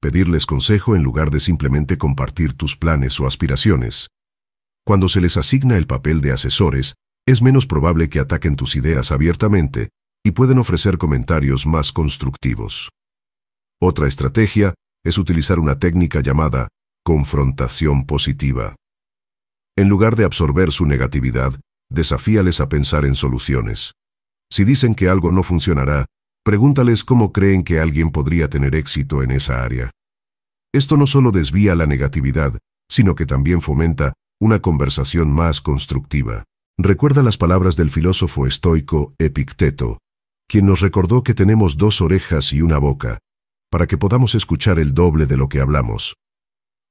Pedirles consejo en lugar de simplemente compartir tus planes o aspiraciones. Cuando se les asigna el papel de asesores, es menos probable que ataquen tus ideas abiertamente y pueden ofrecer comentarios más constructivos. Otra estrategia es utilizar una técnica llamada confrontación positiva. En lugar de absorber su negatividad, desafíales a pensar en soluciones. Si dicen que algo no funcionará, pregúntales cómo creen que alguien podría tener éxito en esa área. Esto no solo desvía la negatividad, sino que también fomenta una conversación más constructiva, recuerda las palabras del filósofo estoico Epicteto, quien nos recordó que tenemos dos orejas y una boca, para que podamos escuchar el doble de lo que hablamos.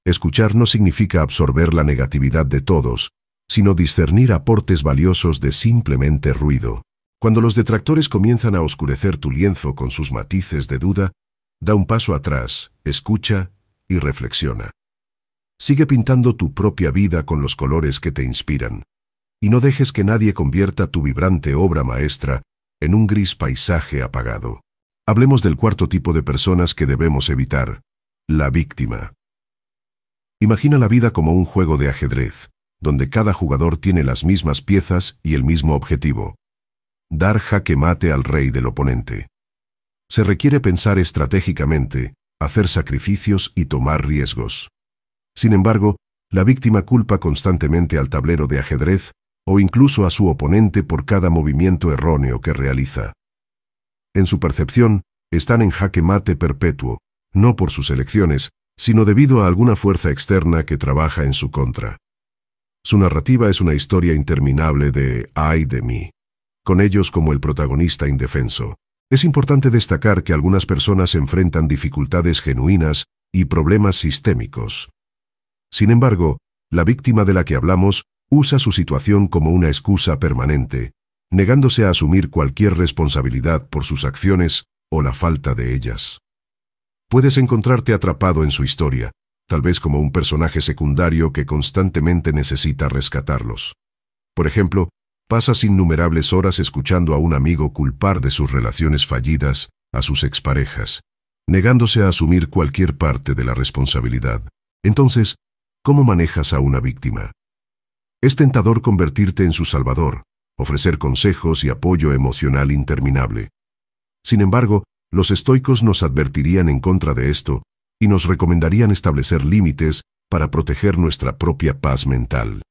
Escuchar no significa absorber la negatividad de todos, sino discernir aportes valiosos de simplemente ruido. Cuando los detractores comienzan a oscurecer tu lienzo con sus matices de duda, da un paso atrás, escucha y reflexiona. Sigue pintando tu propia vida con los colores que te inspiran, y no dejes que nadie convierta tu vibrante obra maestra en un gris paisaje apagado. Hablemos del cuarto tipo de personas que debemos evitar, la víctima. Imagina la vida como un juego de ajedrez, donde cada jugador tiene las mismas piezas y el mismo objetivo, dar jaque mate al rey del oponente. Se requiere pensar estratégicamente, hacer sacrificios y tomar riesgos. Sin embargo, la víctima culpa constantemente al tablero de ajedrez o incluso a su oponente por cada movimiento erróneo que realiza. En su percepción, están en jaque mate perpetuo, no por sus elecciones, sino debido a alguna fuerza externa que trabaja en su contra. Su narrativa es una historia interminable de ay de mí, con ellos como el protagonista indefenso. Es importante destacar que algunas personas enfrentan dificultades genuinas y problemas sistémicos. Sin embargo, la víctima de la que hablamos usa su situación como una excusa permanente, negándose a asumir cualquier responsabilidad por sus acciones o la falta de ellas. Puedes encontrarte atrapado en su historia, tal vez como un personaje secundario que constantemente necesita rescatarlos. Por ejemplo, pasas innumerables horas escuchando a un amigo culpar de sus relaciones fallidas a sus exparejas, negándose a asumir cualquier parte de la responsabilidad. Entonces, ¿Cómo manejas a una víctima? Es tentador convertirte en su salvador, ofrecer consejos y apoyo emocional interminable. Sin embargo, los estoicos nos advertirían en contra de esto y nos recomendarían establecer límites para proteger nuestra propia paz mental.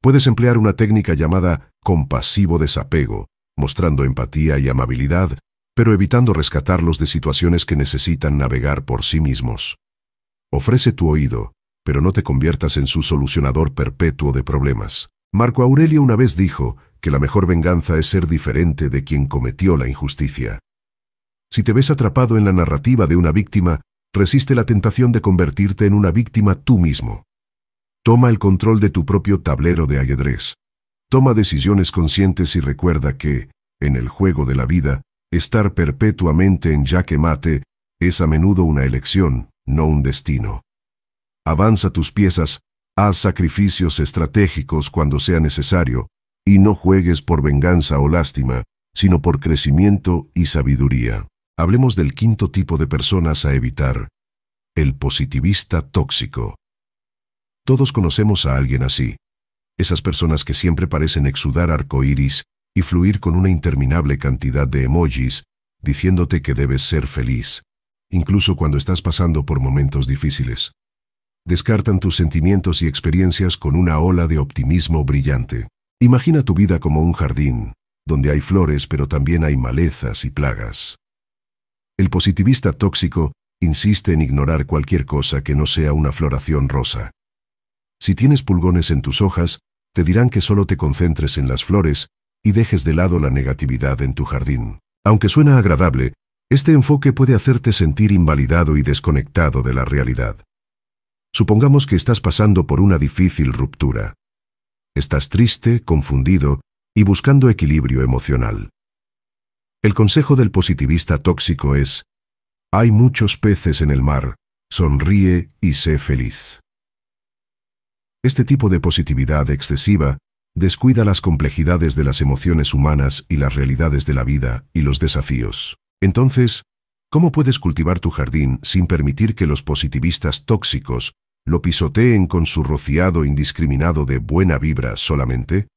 Puedes emplear una técnica llamada compasivo desapego, mostrando empatía y amabilidad, pero evitando rescatarlos de situaciones que necesitan navegar por sí mismos. Ofrece tu oído, pero no te conviertas en su solucionador perpetuo de problemas. Marco Aurelio una vez dijo que la mejor venganza es ser diferente de quien cometió la injusticia. Si te ves atrapado en la narrativa de una víctima, resiste la tentación de convertirte en una víctima tú mismo. Toma el control de tu propio tablero de ajedrez. Toma decisiones conscientes y recuerda que, en el juego de la vida, estar perpetuamente en que mate es a menudo una elección, no un destino avanza tus piezas, haz sacrificios estratégicos cuando sea necesario, y no juegues por venganza o lástima, sino por crecimiento y sabiduría. Hablemos del quinto tipo de personas a evitar, el positivista tóxico. Todos conocemos a alguien así, esas personas que siempre parecen exudar arcoíris y fluir con una interminable cantidad de emojis, diciéndote que debes ser feliz, incluso cuando estás pasando por momentos difíciles descartan tus sentimientos y experiencias con una ola de optimismo brillante. Imagina tu vida como un jardín, donde hay flores pero también hay malezas y plagas. El positivista tóxico insiste en ignorar cualquier cosa que no sea una floración rosa. Si tienes pulgones en tus hojas, te dirán que solo te concentres en las flores y dejes de lado la negatividad en tu jardín. Aunque suena agradable, este enfoque puede hacerte sentir invalidado y desconectado de la realidad. Supongamos que estás pasando por una difícil ruptura. Estás triste, confundido y buscando equilibrio emocional. El consejo del positivista tóxico es, hay muchos peces en el mar, sonríe y sé feliz. Este tipo de positividad excesiva descuida las complejidades de las emociones humanas y las realidades de la vida y los desafíos. Entonces, ¿cómo puedes cultivar tu jardín sin permitir que los positivistas tóxicos lo pisoteen con su rociado indiscriminado de buena vibra solamente?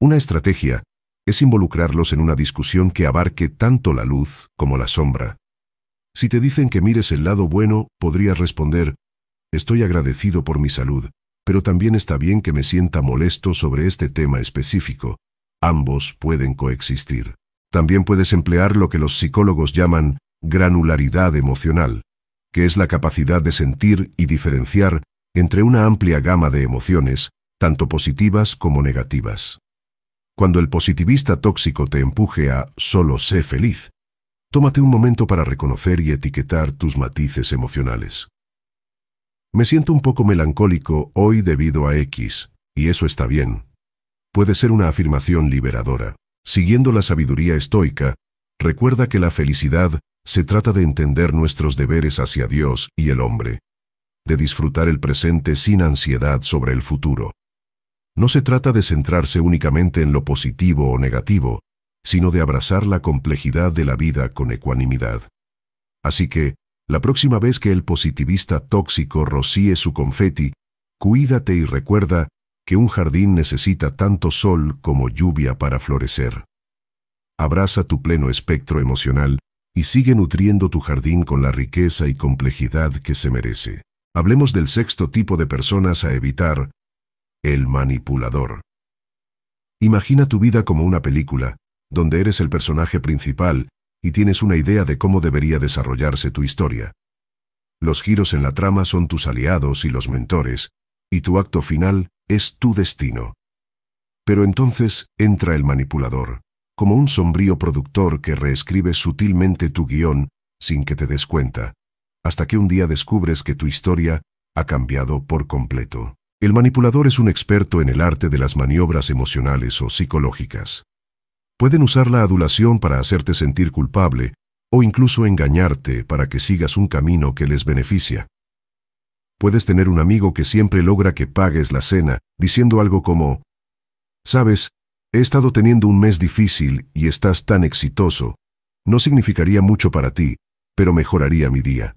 Una estrategia es involucrarlos en una discusión que abarque tanto la luz como la sombra. Si te dicen que mires el lado bueno, podrías responder, estoy agradecido por mi salud, pero también está bien que me sienta molesto sobre este tema específico. Ambos pueden coexistir. También puedes emplear lo que los psicólogos llaman granularidad emocional, que es la capacidad de sentir y diferenciar entre una amplia gama de emociones, tanto positivas como negativas. Cuando el positivista tóxico te empuje a solo sé feliz, tómate un momento para reconocer y etiquetar tus matices emocionales. Me siento un poco melancólico hoy debido a X, y eso está bien. Puede ser una afirmación liberadora. Siguiendo la sabiduría estoica, recuerda que la felicidad se trata de entender nuestros deberes hacia Dios y el hombre, de disfrutar el presente sin ansiedad sobre el futuro. No se trata de centrarse únicamente en lo positivo o negativo, sino de abrazar la complejidad de la vida con ecuanimidad. Así que, la próxima vez que el positivista tóxico rocíe su confeti, cuídate y recuerda que un jardín necesita tanto sol como lluvia para florecer. Abraza tu pleno espectro emocional y sigue nutriendo tu jardín con la riqueza y complejidad que se merece. Hablemos del sexto tipo de personas a evitar, el manipulador. Imagina tu vida como una película, donde eres el personaje principal y tienes una idea de cómo debería desarrollarse tu historia. Los giros en la trama son tus aliados y los mentores, y tu acto final es tu destino. Pero entonces entra el manipulador, como un sombrío productor que reescribe sutilmente tu guión sin que te des cuenta, hasta que un día descubres que tu historia ha cambiado por completo. El manipulador es un experto en el arte de las maniobras emocionales o psicológicas. Pueden usar la adulación para hacerte sentir culpable o incluso engañarte para que sigas un camino que les beneficia. Puedes tener un amigo que siempre logra que pagues la cena diciendo algo como, sabes, He estado teniendo un mes difícil y estás tan exitoso. No significaría mucho para ti, pero mejoraría mi día.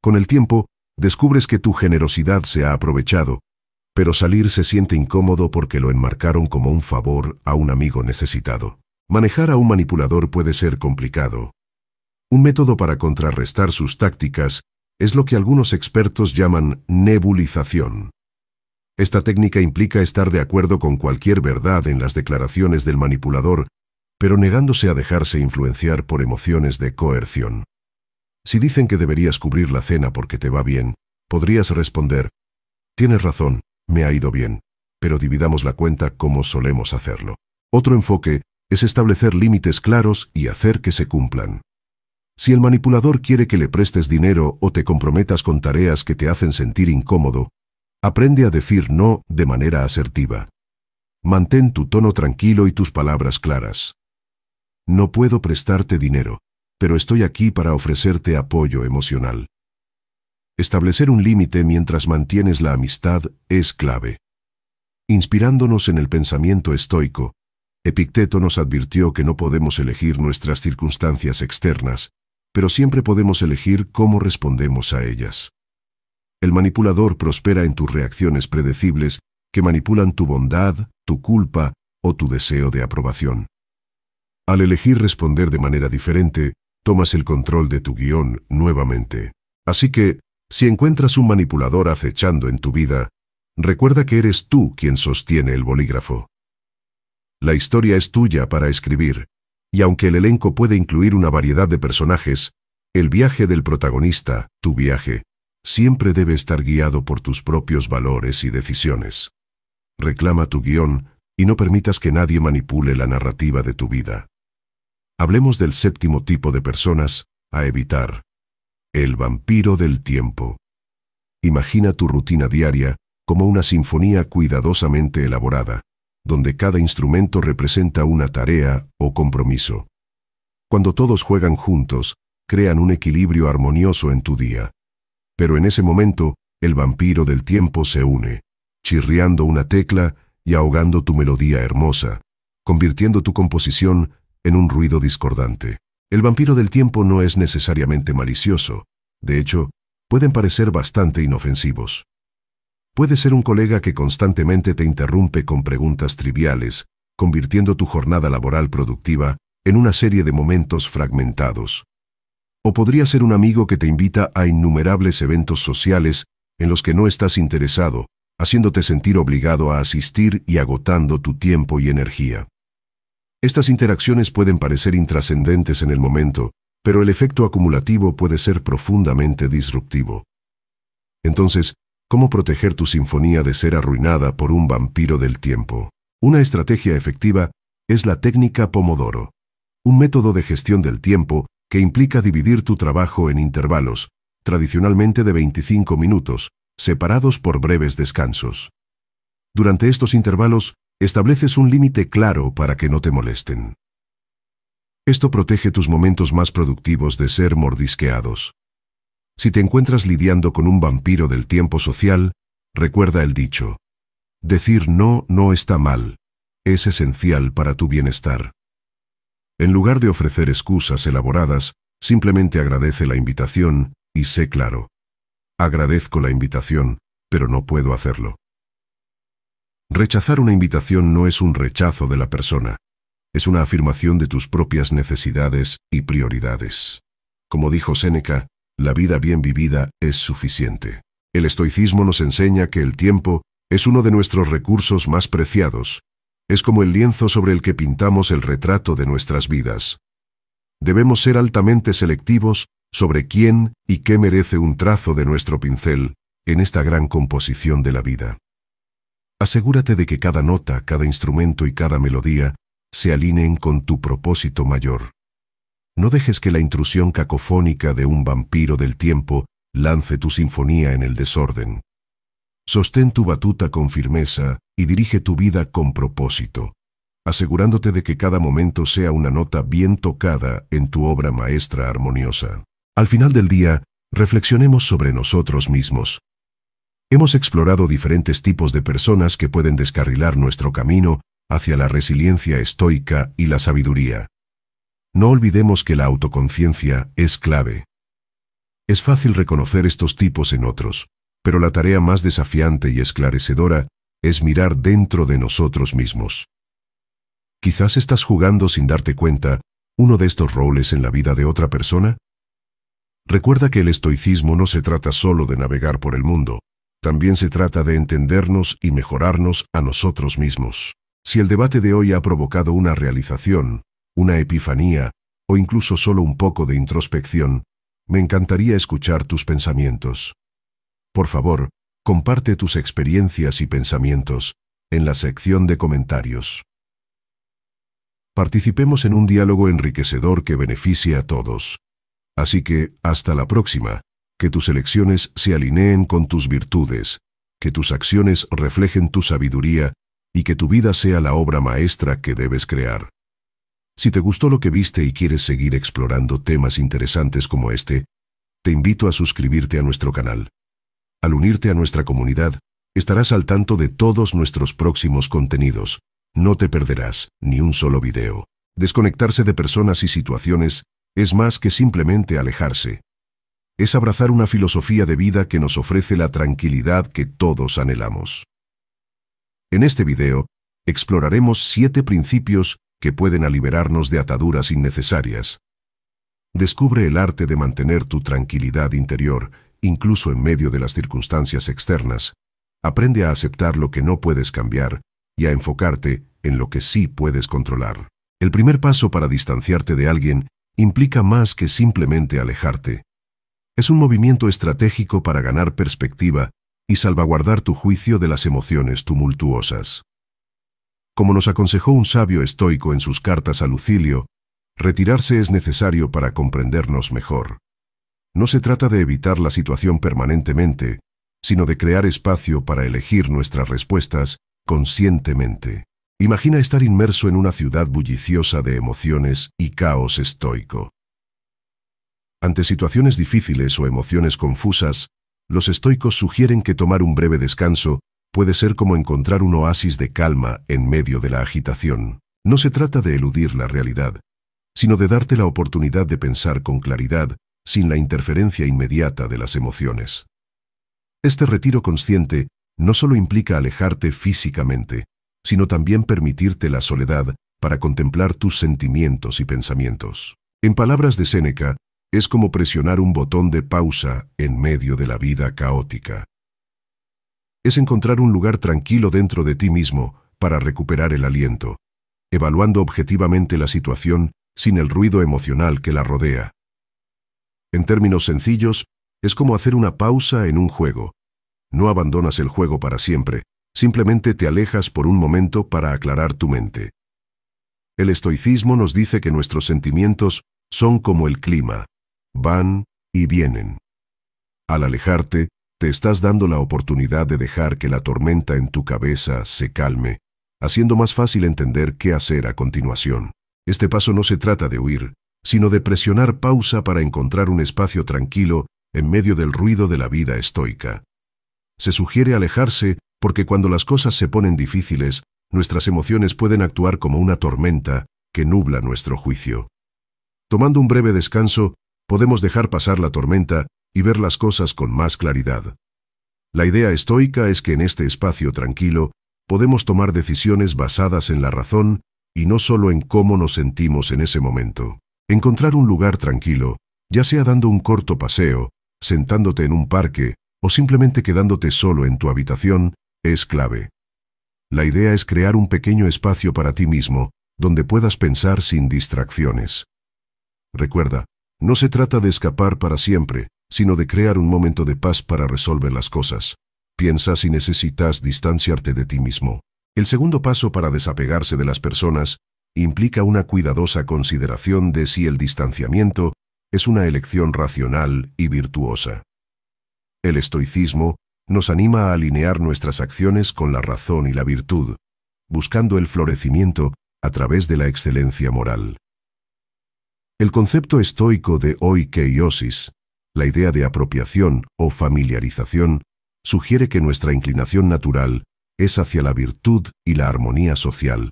Con el tiempo, descubres que tu generosidad se ha aprovechado, pero salir se siente incómodo porque lo enmarcaron como un favor a un amigo necesitado. Manejar a un manipulador puede ser complicado. Un método para contrarrestar sus tácticas es lo que algunos expertos llaman nebulización. Esta técnica implica estar de acuerdo con cualquier verdad en las declaraciones del manipulador, pero negándose a dejarse influenciar por emociones de coerción. Si dicen que deberías cubrir la cena porque te va bien, podrías responder, tienes razón, me ha ido bien, pero dividamos la cuenta como solemos hacerlo. Otro enfoque es establecer límites claros y hacer que se cumplan. Si el manipulador quiere que le prestes dinero o te comprometas con tareas que te hacen sentir incómodo, Aprende a decir no de manera asertiva. Mantén tu tono tranquilo y tus palabras claras. No puedo prestarte dinero, pero estoy aquí para ofrecerte apoyo emocional. Establecer un límite mientras mantienes la amistad es clave. Inspirándonos en el pensamiento estoico, Epicteto nos advirtió que no podemos elegir nuestras circunstancias externas, pero siempre podemos elegir cómo respondemos a ellas. El manipulador prospera en tus reacciones predecibles que manipulan tu bondad, tu culpa o tu deseo de aprobación. Al elegir responder de manera diferente, tomas el control de tu guión nuevamente. Así que, si encuentras un manipulador acechando en tu vida, recuerda que eres tú quien sostiene el bolígrafo. La historia es tuya para escribir, y aunque el elenco puede incluir una variedad de personajes, el viaje del protagonista, tu viaje, siempre debe estar guiado por tus propios valores y decisiones. Reclama tu guión y no permitas que nadie manipule la narrativa de tu vida. Hablemos del séptimo tipo de personas, a evitar. El vampiro del tiempo. Imagina tu rutina diaria como una sinfonía cuidadosamente elaborada, donde cada instrumento representa una tarea o compromiso. Cuando todos juegan juntos, crean un equilibrio armonioso en tu día. Pero en ese momento, el vampiro del tiempo se une, chirriando una tecla y ahogando tu melodía hermosa, convirtiendo tu composición en un ruido discordante. El vampiro del tiempo no es necesariamente malicioso, de hecho, pueden parecer bastante inofensivos. Puede ser un colega que constantemente te interrumpe con preguntas triviales, convirtiendo tu jornada laboral productiva en una serie de momentos fragmentados. O podría ser un amigo que te invita a innumerables eventos sociales en los que no estás interesado, haciéndote sentir obligado a asistir y agotando tu tiempo y energía. Estas interacciones pueden parecer intrascendentes en el momento, pero el efecto acumulativo puede ser profundamente disruptivo. Entonces, ¿cómo proteger tu sinfonía de ser arruinada por un vampiro del tiempo? Una estrategia efectiva es la técnica Pomodoro, un método de gestión del tiempo que implica dividir tu trabajo en intervalos, tradicionalmente de 25 minutos, separados por breves descansos. Durante estos intervalos, estableces un límite claro para que no te molesten. Esto protege tus momentos más productivos de ser mordisqueados. Si te encuentras lidiando con un vampiro del tiempo social, recuerda el dicho. Decir no no está mal. Es esencial para tu bienestar. En lugar de ofrecer excusas elaboradas, simplemente agradece la invitación y sé claro. Agradezco la invitación, pero no puedo hacerlo. Rechazar una invitación no es un rechazo de la persona, es una afirmación de tus propias necesidades y prioridades. Como dijo Séneca, la vida bien vivida es suficiente. El estoicismo nos enseña que el tiempo es uno de nuestros recursos más preciados es como el lienzo sobre el que pintamos el retrato de nuestras vidas. Debemos ser altamente selectivos sobre quién y qué merece un trazo de nuestro pincel en esta gran composición de la vida. Asegúrate de que cada nota, cada instrumento y cada melodía se alineen con tu propósito mayor. No dejes que la intrusión cacofónica de un vampiro del tiempo lance tu sinfonía en el desorden. Sostén tu batuta con firmeza y dirige tu vida con propósito, asegurándote de que cada momento sea una nota bien tocada en tu obra maestra armoniosa. Al final del día, reflexionemos sobre nosotros mismos. Hemos explorado diferentes tipos de personas que pueden descarrilar nuestro camino hacia la resiliencia estoica y la sabiduría. No olvidemos que la autoconciencia es clave. Es fácil reconocer estos tipos en otros, pero la tarea más desafiante y esclarecedora es mirar dentro de nosotros mismos. Quizás estás jugando sin darte cuenta uno de estos roles en la vida de otra persona. Recuerda que el estoicismo no se trata solo de navegar por el mundo, también se trata de entendernos y mejorarnos a nosotros mismos. Si el debate de hoy ha provocado una realización, una epifanía o incluso solo un poco de introspección, me encantaría escuchar tus pensamientos. Por favor, Comparte tus experiencias y pensamientos en la sección de comentarios. Participemos en un diálogo enriquecedor que beneficie a todos. Así que, hasta la próxima, que tus elecciones se alineen con tus virtudes, que tus acciones reflejen tu sabiduría y que tu vida sea la obra maestra que debes crear. Si te gustó lo que viste y quieres seguir explorando temas interesantes como este, te invito a suscribirte a nuestro canal. Al unirte a nuestra comunidad, estarás al tanto de todos nuestros próximos contenidos. No te perderás ni un solo video. Desconectarse de personas y situaciones es más que simplemente alejarse. Es abrazar una filosofía de vida que nos ofrece la tranquilidad que todos anhelamos. En este video, exploraremos siete principios que pueden liberarnos de ataduras innecesarias. Descubre el arte de mantener tu tranquilidad interior incluso en medio de las circunstancias externas, aprende a aceptar lo que no puedes cambiar y a enfocarte en lo que sí puedes controlar. El primer paso para distanciarte de alguien implica más que simplemente alejarte. Es un movimiento estratégico para ganar perspectiva y salvaguardar tu juicio de las emociones tumultuosas. Como nos aconsejó un sabio estoico en sus cartas a Lucilio, retirarse es necesario para comprendernos mejor. No se trata de evitar la situación permanentemente, sino de crear espacio para elegir nuestras respuestas conscientemente. Imagina estar inmerso en una ciudad bulliciosa de emociones y caos estoico. Ante situaciones difíciles o emociones confusas, los estoicos sugieren que tomar un breve descanso puede ser como encontrar un oasis de calma en medio de la agitación. No se trata de eludir la realidad, sino de darte la oportunidad de pensar con claridad sin la interferencia inmediata de las emociones. Este retiro consciente no solo implica alejarte físicamente, sino también permitirte la soledad para contemplar tus sentimientos y pensamientos. En palabras de Séneca, es como presionar un botón de pausa en medio de la vida caótica. Es encontrar un lugar tranquilo dentro de ti mismo para recuperar el aliento, evaluando objetivamente la situación sin el ruido emocional que la rodea. En términos sencillos, es como hacer una pausa en un juego. No abandonas el juego para siempre, simplemente te alejas por un momento para aclarar tu mente. El estoicismo nos dice que nuestros sentimientos son como el clima, van y vienen. Al alejarte, te estás dando la oportunidad de dejar que la tormenta en tu cabeza se calme, haciendo más fácil entender qué hacer a continuación. Este paso no se trata de huir, sino de presionar pausa para encontrar un espacio tranquilo en medio del ruido de la vida estoica. Se sugiere alejarse porque cuando las cosas se ponen difíciles, nuestras emociones pueden actuar como una tormenta que nubla nuestro juicio. Tomando un breve descanso, podemos dejar pasar la tormenta y ver las cosas con más claridad. La idea estoica es que en este espacio tranquilo podemos tomar decisiones basadas en la razón y no solo en cómo nos sentimos en ese momento. Encontrar un lugar tranquilo, ya sea dando un corto paseo, sentándote en un parque o simplemente quedándote solo en tu habitación, es clave. La idea es crear un pequeño espacio para ti mismo, donde puedas pensar sin distracciones. Recuerda, no se trata de escapar para siempre, sino de crear un momento de paz para resolver las cosas. Piensa si necesitas distanciarte de ti mismo. El segundo paso para desapegarse de las personas implica una cuidadosa consideración de si el distanciamiento es una elección racional y virtuosa. El estoicismo nos anima a alinear nuestras acciones con la razón y la virtud, buscando el florecimiento a través de la excelencia moral. El concepto estoico de oikeiosis, la idea de apropiación o familiarización, sugiere que nuestra inclinación natural es hacia la virtud y la armonía social,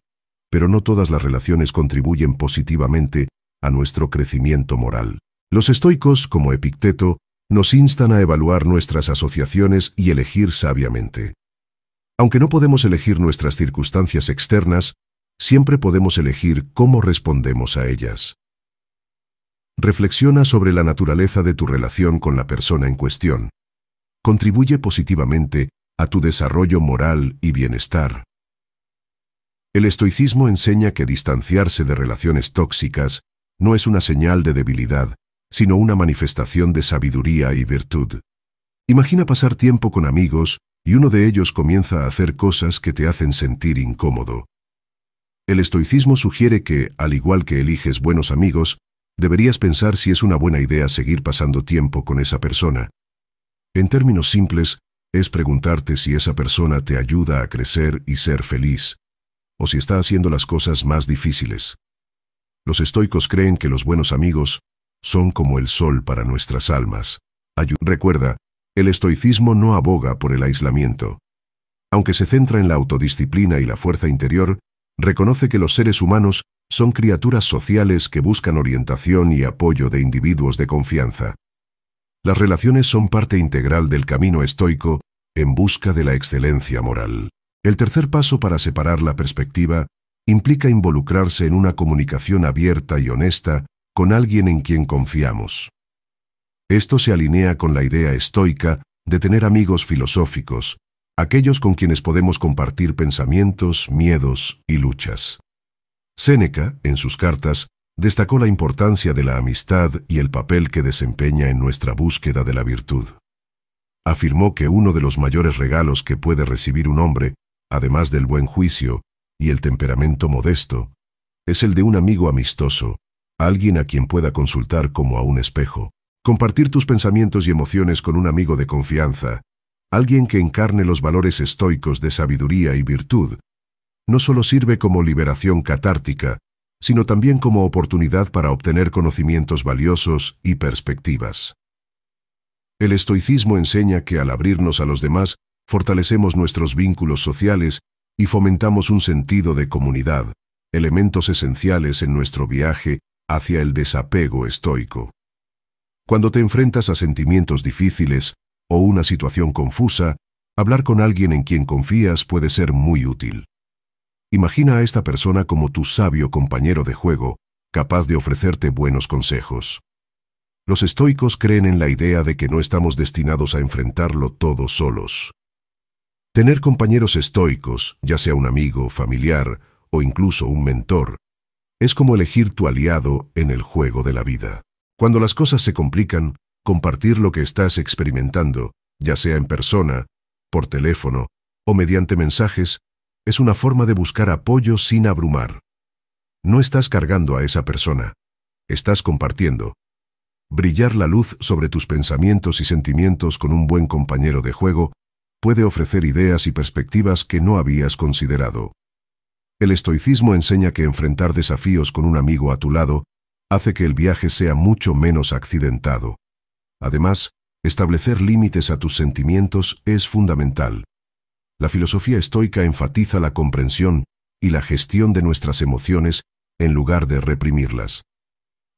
pero no todas las relaciones contribuyen positivamente a nuestro crecimiento moral. Los estoicos, como Epicteto, nos instan a evaluar nuestras asociaciones y elegir sabiamente. Aunque no podemos elegir nuestras circunstancias externas, siempre podemos elegir cómo respondemos a ellas. Reflexiona sobre la naturaleza de tu relación con la persona en cuestión. Contribuye positivamente a tu desarrollo moral y bienestar. El estoicismo enseña que distanciarse de relaciones tóxicas no es una señal de debilidad, sino una manifestación de sabiduría y virtud. Imagina pasar tiempo con amigos y uno de ellos comienza a hacer cosas que te hacen sentir incómodo. El estoicismo sugiere que, al igual que eliges buenos amigos, deberías pensar si es una buena idea seguir pasando tiempo con esa persona. En términos simples, es preguntarte si esa persona te ayuda a crecer y ser feliz o si está haciendo las cosas más difíciles. Los estoicos creen que los buenos amigos son como el sol para nuestras almas. Recuerda, el estoicismo no aboga por el aislamiento. Aunque se centra en la autodisciplina y la fuerza interior, reconoce que los seres humanos son criaturas sociales que buscan orientación y apoyo de individuos de confianza. Las relaciones son parte integral del camino estoico en busca de la excelencia moral. El tercer paso para separar la perspectiva implica involucrarse en una comunicación abierta y honesta con alguien en quien confiamos. Esto se alinea con la idea estoica de tener amigos filosóficos, aquellos con quienes podemos compartir pensamientos, miedos y luchas. Séneca, en sus cartas, destacó la importancia de la amistad y el papel que desempeña en nuestra búsqueda de la virtud. Afirmó que uno de los mayores regalos que puede recibir un hombre además del buen juicio y el temperamento modesto, es el de un amigo amistoso, alguien a quien pueda consultar como a un espejo. Compartir tus pensamientos y emociones con un amigo de confianza, alguien que encarne los valores estoicos de sabiduría y virtud, no solo sirve como liberación catártica, sino también como oportunidad para obtener conocimientos valiosos y perspectivas. El estoicismo enseña que al abrirnos a los demás, fortalecemos nuestros vínculos sociales y fomentamos un sentido de comunidad, elementos esenciales en nuestro viaje hacia el desapego estoico. Cuando te enfrentas a sentimientos difíciles o una situación confusa, hablar con alguien en quien confías puede ser muy útil. Imagina a esta persona como tu sabio compañero de juego, capaz de ofrecerte buenos consejos. Los estoicos creen en la idea de que no estamos destinados a enfrentarlo todos solos. Tener compañeros estoicos, ya sea un amigo, familiar o incluso un mentor, es como elegir tu aliado en el juego de la vida. Cuando las cosas se complican, compartir lo que estás experimentando, ya sea en persona, por teléfono o mediante mensajes, es una forma de buscar apoyo sin abrumar. No estás cargando a esa persona, estás compartiendo. Brillar la luz sobre tus pensamientos y sentimientos con un buen compañero de juego puede ofrecer ideas y perspectivas que no habías considerado. El estoicismo enseña que enfrentar desafíos con un amigo a tu lado hace que el viaje sea mucho menos accidentado. Además, establecer límites a tus sentimientos es fundamental. La filosofía estoica enfatiza la comprensión y la gestión de nuestras emociones en lugar de reprimirlas.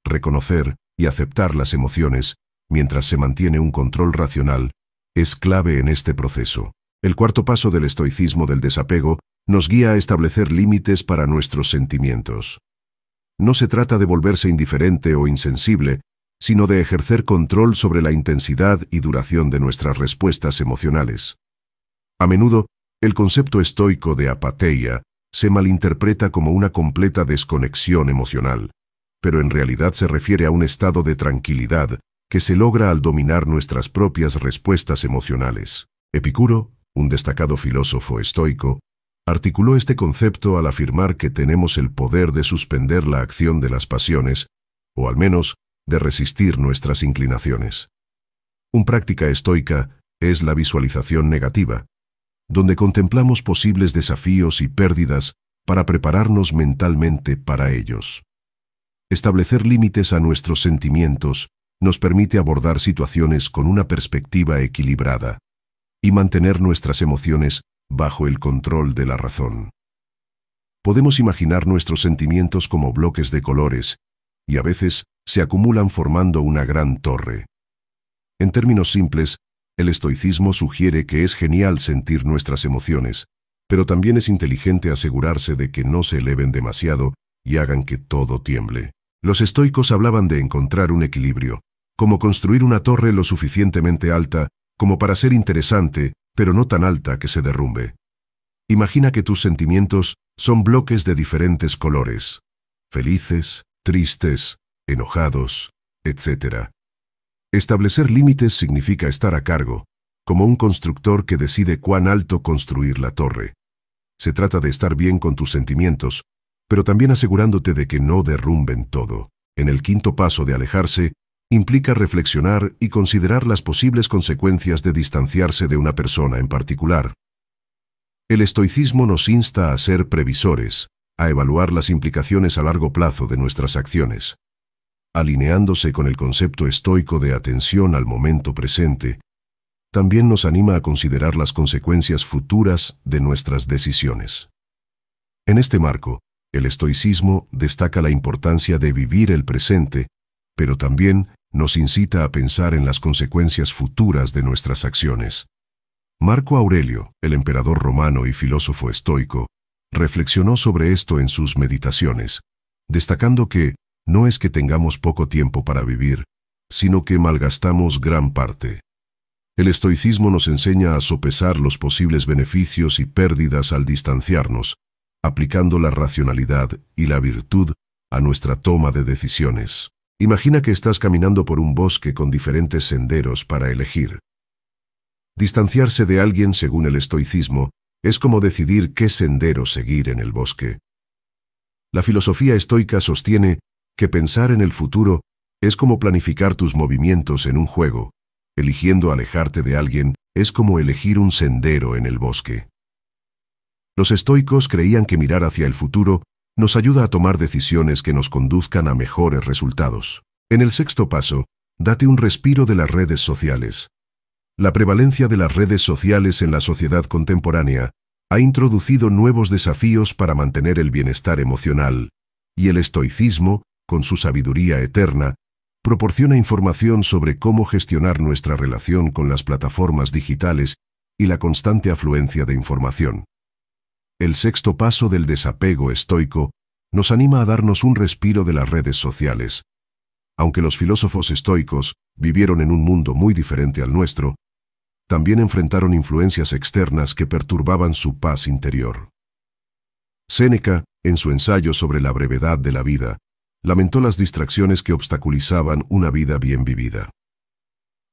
Reconocer y aceptar las emociones, mientras se mantiene un control racional, es clave en este proceso. El cuarto paso del estoicismo del desapego nos guía a establecer límites para nuestros sentimientos. No se trata de volverse indiferente o insensible, sino de ejercer control sobre la intensidad y duración de nuestras respuestas emocionales. A menudo, el concepto estoico de apateia se malinterpreta como una completa desconexión emocional, pero en realidad se refiere a un estado de tranquilidad que se logra al dominar nuestras propias respuestas emocionales. Epicuro, un destacado filósofo estoico, articuló este concepto al afirmar que tenemos el poder de suspender la acción de las pasiones, o al menos, de resistir nuestras inclinaciones. Un práctica estoica es la visualización negativa, donde contemplamos posibles desafíos y pérdidas para prepararnos mentalmente para ellos. Establecer límites a nuestros sentimientos nos permite abordar situaciones con una perspectiva equilibrada y mantener nuestras emociones bajo el control de la razón. Podemos imaginar nuestros sentimientos como bloques de colores, y a veces se acumulan formando una gran torre. En términos simples, el estoicismo sugiere que es genial sentir nuestras emociones, pero también es inteligente asegurarse de que no se eleven demasiado y hagan que todo tiemble. Los estoicos hablaban de encontrar un equilibrio, como construir una torre lo suficientemente alta como para ser interesante, pero no tan alta que se derrumbe. Imagina que tus sentimientos son bloques de diferentes colores, felices, tristes, enojados, etc. Establecer límites significa estar a cargo, como un constructor que decide cuán alto construir la torre. Se trata de estar bien con tus sentimientos, pero también asegurándote de que no derrumben todo. En el quinto paso de alejarse, implica reflexionar y considerar las posibles consecuencias de distanciarse de una persona en particular. El estoicismo nos insta a ser previsores, a evaluar las implicaciones a largo plazo de nuestras acciones. Alineándose con el concepto estoico de atención al momento presente, también nos anima a considerar las consecuencias futuras de nuestras decisiones. En este marco, el estoicismo destaca la importancia de vivir el presente, pero también nos incita a pensar en las consecuencias futuras de nuestras acciones. Marco Aurelio, el emperador romano y filósofo estoico, reflexionó sobre esto en sus meditaciones, destacando que no es que tengamos poco tiempo para vivir, sino que malgastamos gran parte. El estoicismo nos enseña a sopesar los posibles beneficios y pérdidas al distanciarnos, aplicando la racionalidad y la virtud a nuestra toma de decisiones. Imagina que estás caminando por un bosque con diferentes senderos para elegir. Distanciarse de alguien según el estoicismo es como decidir qué sendero seguir en el bosque. La filosofía estoica sostiene que pensar en el futuro es como planificar tus movimientos en un juego. Eligiendo alejarte de alguien es como elegir un sendero en el bosque. Los estoicos creían que mirar hacia el futuro nos ayuda a tomar decisiones que nos conduzcan a mejores resultados. En el sexto paso, date un respiro de las redes sociales. La prevalencia de las redes sociales en la sociedad contemporánea ha introducido nuevos desafíos para mantener el bienestar emocional, y el estoicismo, con su sabiduría eterna, proporciona información sobre cómo gestionar nuestra relación con las plataformas digitales y la constante afluencia de información. El sexto paso del desapego estoico nos anima a darnos un respiro de las redes sociales. Aunque los filósofos estoicos vivieron en un mundo muy diferente al nuestro, también enfrentaron influencias externas que perturbaban su paz interior. Séneca, en su ensayo sobre la brevedad de la vida, lamentó las distracciones que obstaculizaban una vida bien vivida.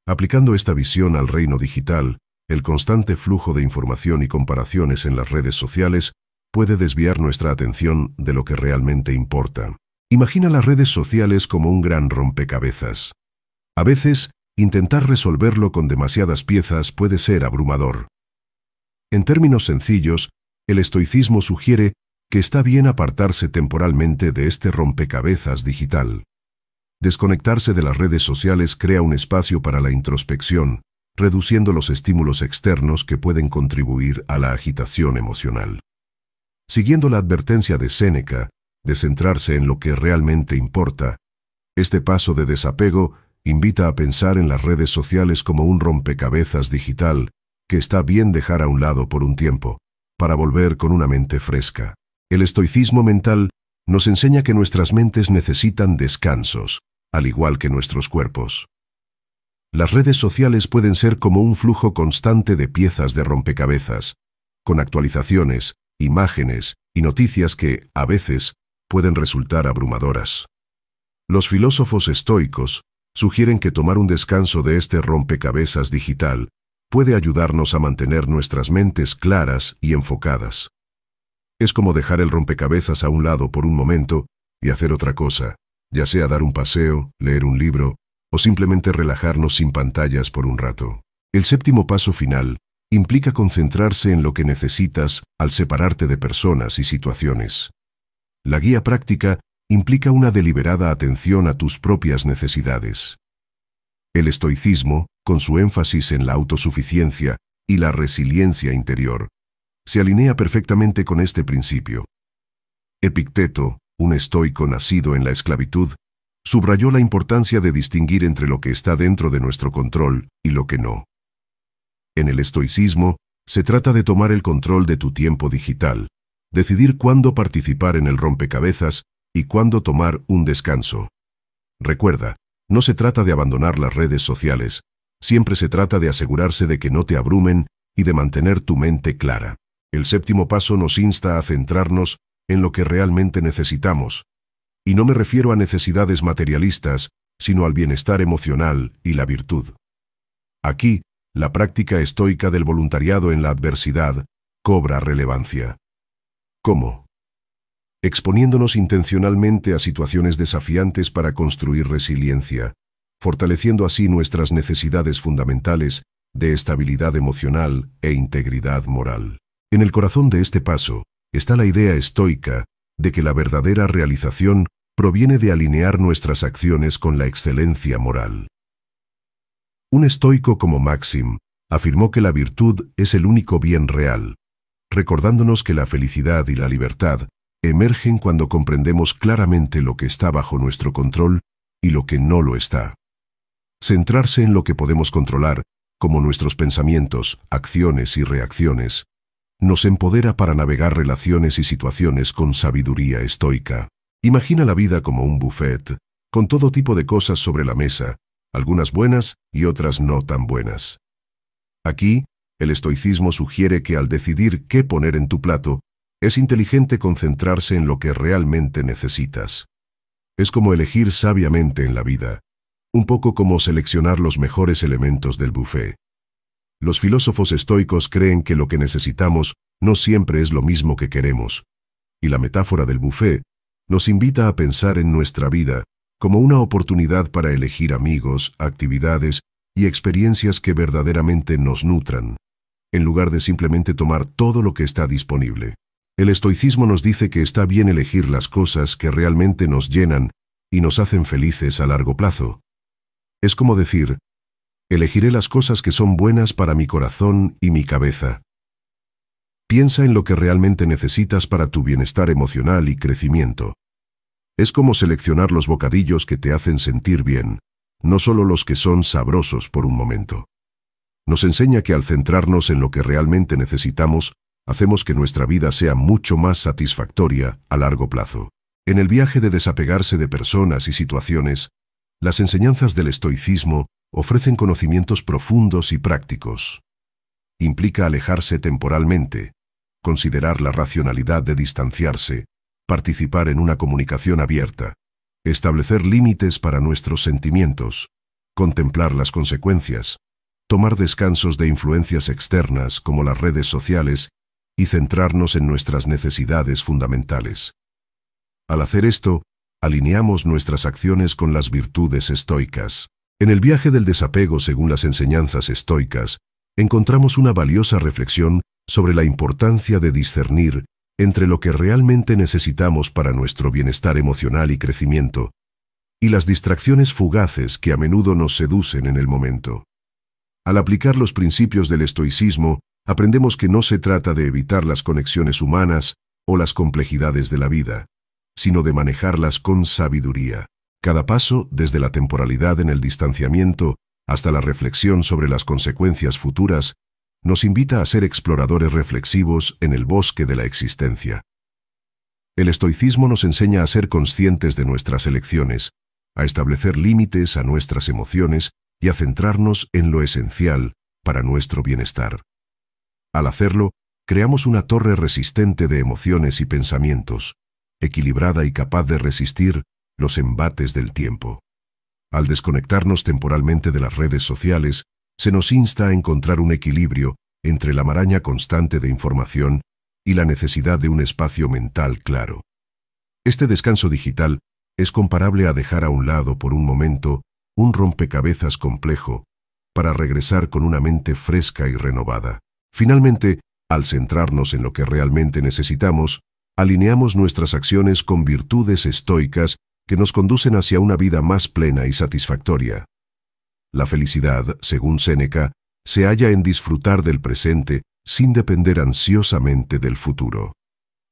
Aplicando esta visión al reino digital, el constante flujo de información y comparaciones en las redes sociales puede desviar nuestra atención de lo que realmente importa. Imagina las redes sociales como un gran rompecabezas. A veces, intentar resolverlo con demasiadas piezas puede ser abrumador. En términos sencillos, el estoicismo sugiere que está bien apartarse temporalmente de este rompecabezas digital. Desconectarse de las redes sociales crea un espacio para la introspección, reduciendo los estímulos externos que pueden contribuir a la agitación emocional. Siguiendo la advertencia de Séneca de centrarse en lo que realmente importa, este paso de desapego invita a pensar en las redes sociales como un rompecabezas digital que está bien dejar a un lado por un tiempo, para volver con una mente fresca. El estoicismo mental nos enseña que nuestras mentes necesitan descansos, al igual que nuestros cuerpos. Las redes sociales pueden ser como un flujo constante de piezas de rompecabezas, con actualizaciones, imágenes y noticias que, a veces, pueden resultar abrumadoras. Los filósofos estoicos sugieren que tomar un descanso de este rompecabezas digital puede ayudarnos a mantener nuestras mentes claras y enfocadas. Es como dejar el rompecabezas a un lado por un momento y hacer otra cosa, ya sea dar un paseo, leer un libro o simplemente relajarnos sin pantallas por un rato. El séptimo paso final implica concentrarse en lo que necesitas al separarte de personas y situaciones. La guía práctica implica una deliberada atención a tus propias necesidades. El estoicismo, con su énfasis en la autosuficiencia y la resiliencia interior, se alinea perfectamente con este principio. Epicteto, un estoico nacido en la esclavitud, subrayó la importancia de distinguir entre lo que está dentro de nuestro control y lo que no. En el estoicismo, se trata de tomar el control de tu tiempo digital, decidir cuándo participar en el rompecabezas y cuándo tomar un descanso. Recuerda, no se trata de abandonar las redes sociales, siempre se trata de asegurarse de que no te abrumen y de mantener tu mente clara. El séptimo paso nos insta a centrarnos en lo que realmente necesitamos, y no me refiero a necesidades materialistas, sino al bienestar emocional y la virtud. Aquí, la práctica estoica del voluntariado en la adversidad cobra relevancia. ¿Cómo? Exponiéndonos intencionalmente a situaciones desafiantes para construir resiliencia, fortaleciendo así nuestras necesidades fundamentales de estabilidad emocional e integridad moral. En el corazón de este paso está la idea estoica de que la verdadera realización proviene de alinear nuestras acciones con la excelencia moral. Un estoico como Maxim afirmó que la virtud es el único bien real, recordándonos que la felicidad y la libertad emergen cuando comprendemos claramente lo que está bajo nuestro control y lo que no lo está. Centrarse en lo que podemos controlar, como nuestros pensamientos, acciones y reacciones, nos empodera para navegar relaciones y situaciones con sabiduría estoica. Imagina la vida como un buffet, con todo tipo de cosas sobre la mesa, algunas buenas y otras no tan buenas. Aquí, el estoicismo sugiere que al decidir qué poner en tu plato, es inteligente concentrarse en lo que realmente necesitas. Es como elegir sabiamente en la vida, un poco como seleccionar los mejores elementos del buffet los filósofos estoicos creen que lo que necesitamos no siempre es lo mismo que queremos. Y la metáfora del buffet nos invita a pensar en nuestra vida como una oportunidad para elegir amigos, actividades y experiencias que verdaderamente nos nutran, en lugar de simplemente tomar todo lo que está disponible. El estoicismo nos dice que está bien elegir las cosas que realmente nos llenan y nos hacen felices a largo plazo. Es como decir, Elegiré las cosas que son buenas para mi corazón y mi cabeza. Piensa en lo que realmente necesitas para tu bienestar emocional y crecimiento. Es como seleccionar los bocadillos que te hacen sentir bien, no solo los que son sabrosos por un momento. Nos enseña que al centrarnos en lo que realmente necesitamos, hacemos que nuestra vida sea mucho más satisfactoria a largo plazo. En el viaje de desapegarse de personas y situaciones, las enseñanzas del estoicismo ofrecen conocimientos profundos y prácticos. Implica alejarse temporalmente, considerar la racionalidad de distanciarse, participar en una comunicación abierta, establecer límites para nuestros sentimientos, contemplar las consecuencias, tomar descansos de influencias externas como las redes sociales y centrarnos en nuestras necesidades fundamentales. Al hacer esto, alineamos nuestras acciones con las virtudes estoicas. En el viaje del desapego según las enseñanzas estoicas, encontramos una valiosa reflexión sobre la importancia de discernir entre lo que realmente necesitamos para nuestro bienestar emocional y crecimiento, y las distracciones fugaces que a menudo nos seducen en el momento. Al aplicar los principios del estoicismo, aprendemos que no se trata de evitar las conexiones humanas o las complejidades de la vida, sino de manejarlas con sabiduría. Cada paso, desde la temporalidad en el distanciamiento hasta la reflexión sobre las consecuencias futuras, nos invita a ser exploradores reflexivos en el bosque de la existencia. El estoicismo nos enseña a ser conscientes de nuestras elecciones, a establecer límites a nuestras emociones y a centrarnos en lo esencial para nuestro bienestar. Al hacerlo, creamos una torre resistente de emociones y pensamientos, equilibrada y capaz de resistir los embates del tiempo. Al desconectarnos temporalmente de las redes sociales, se nos insta a encontrar un equilibrio entre la maraña constante de información y la necesidad de un espacio mental claro. Este descanso digital es comparable a dejar a un lado por un momento un rompecabezas complejo para regresar con una mente fresca y renovada. Finalmente, al centrarnos en lo que realmente necesitamos, alineamos nuestras acciones con virtudes estoicas que nos conducen hacia una vida más plena y satisfactoria. La felicidad, según Séneca, se halla en disfrutar del presente sin depender ansiosamente del futuro.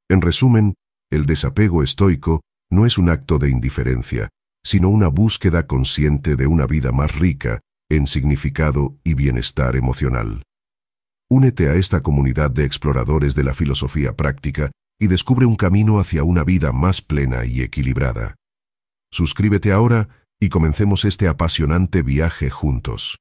En resumen, el desapego estoico no es un acto de indiferencia, sino una búsqueda consciente de una vida más rica en significado y bienestar emocional. Únete a esta comunidad de exploradores de la filosofía práctica y descubre un camino hacia una vida más plena y equilibrada. Suscríbete ahora y comencemos este apasionante viaje juntos.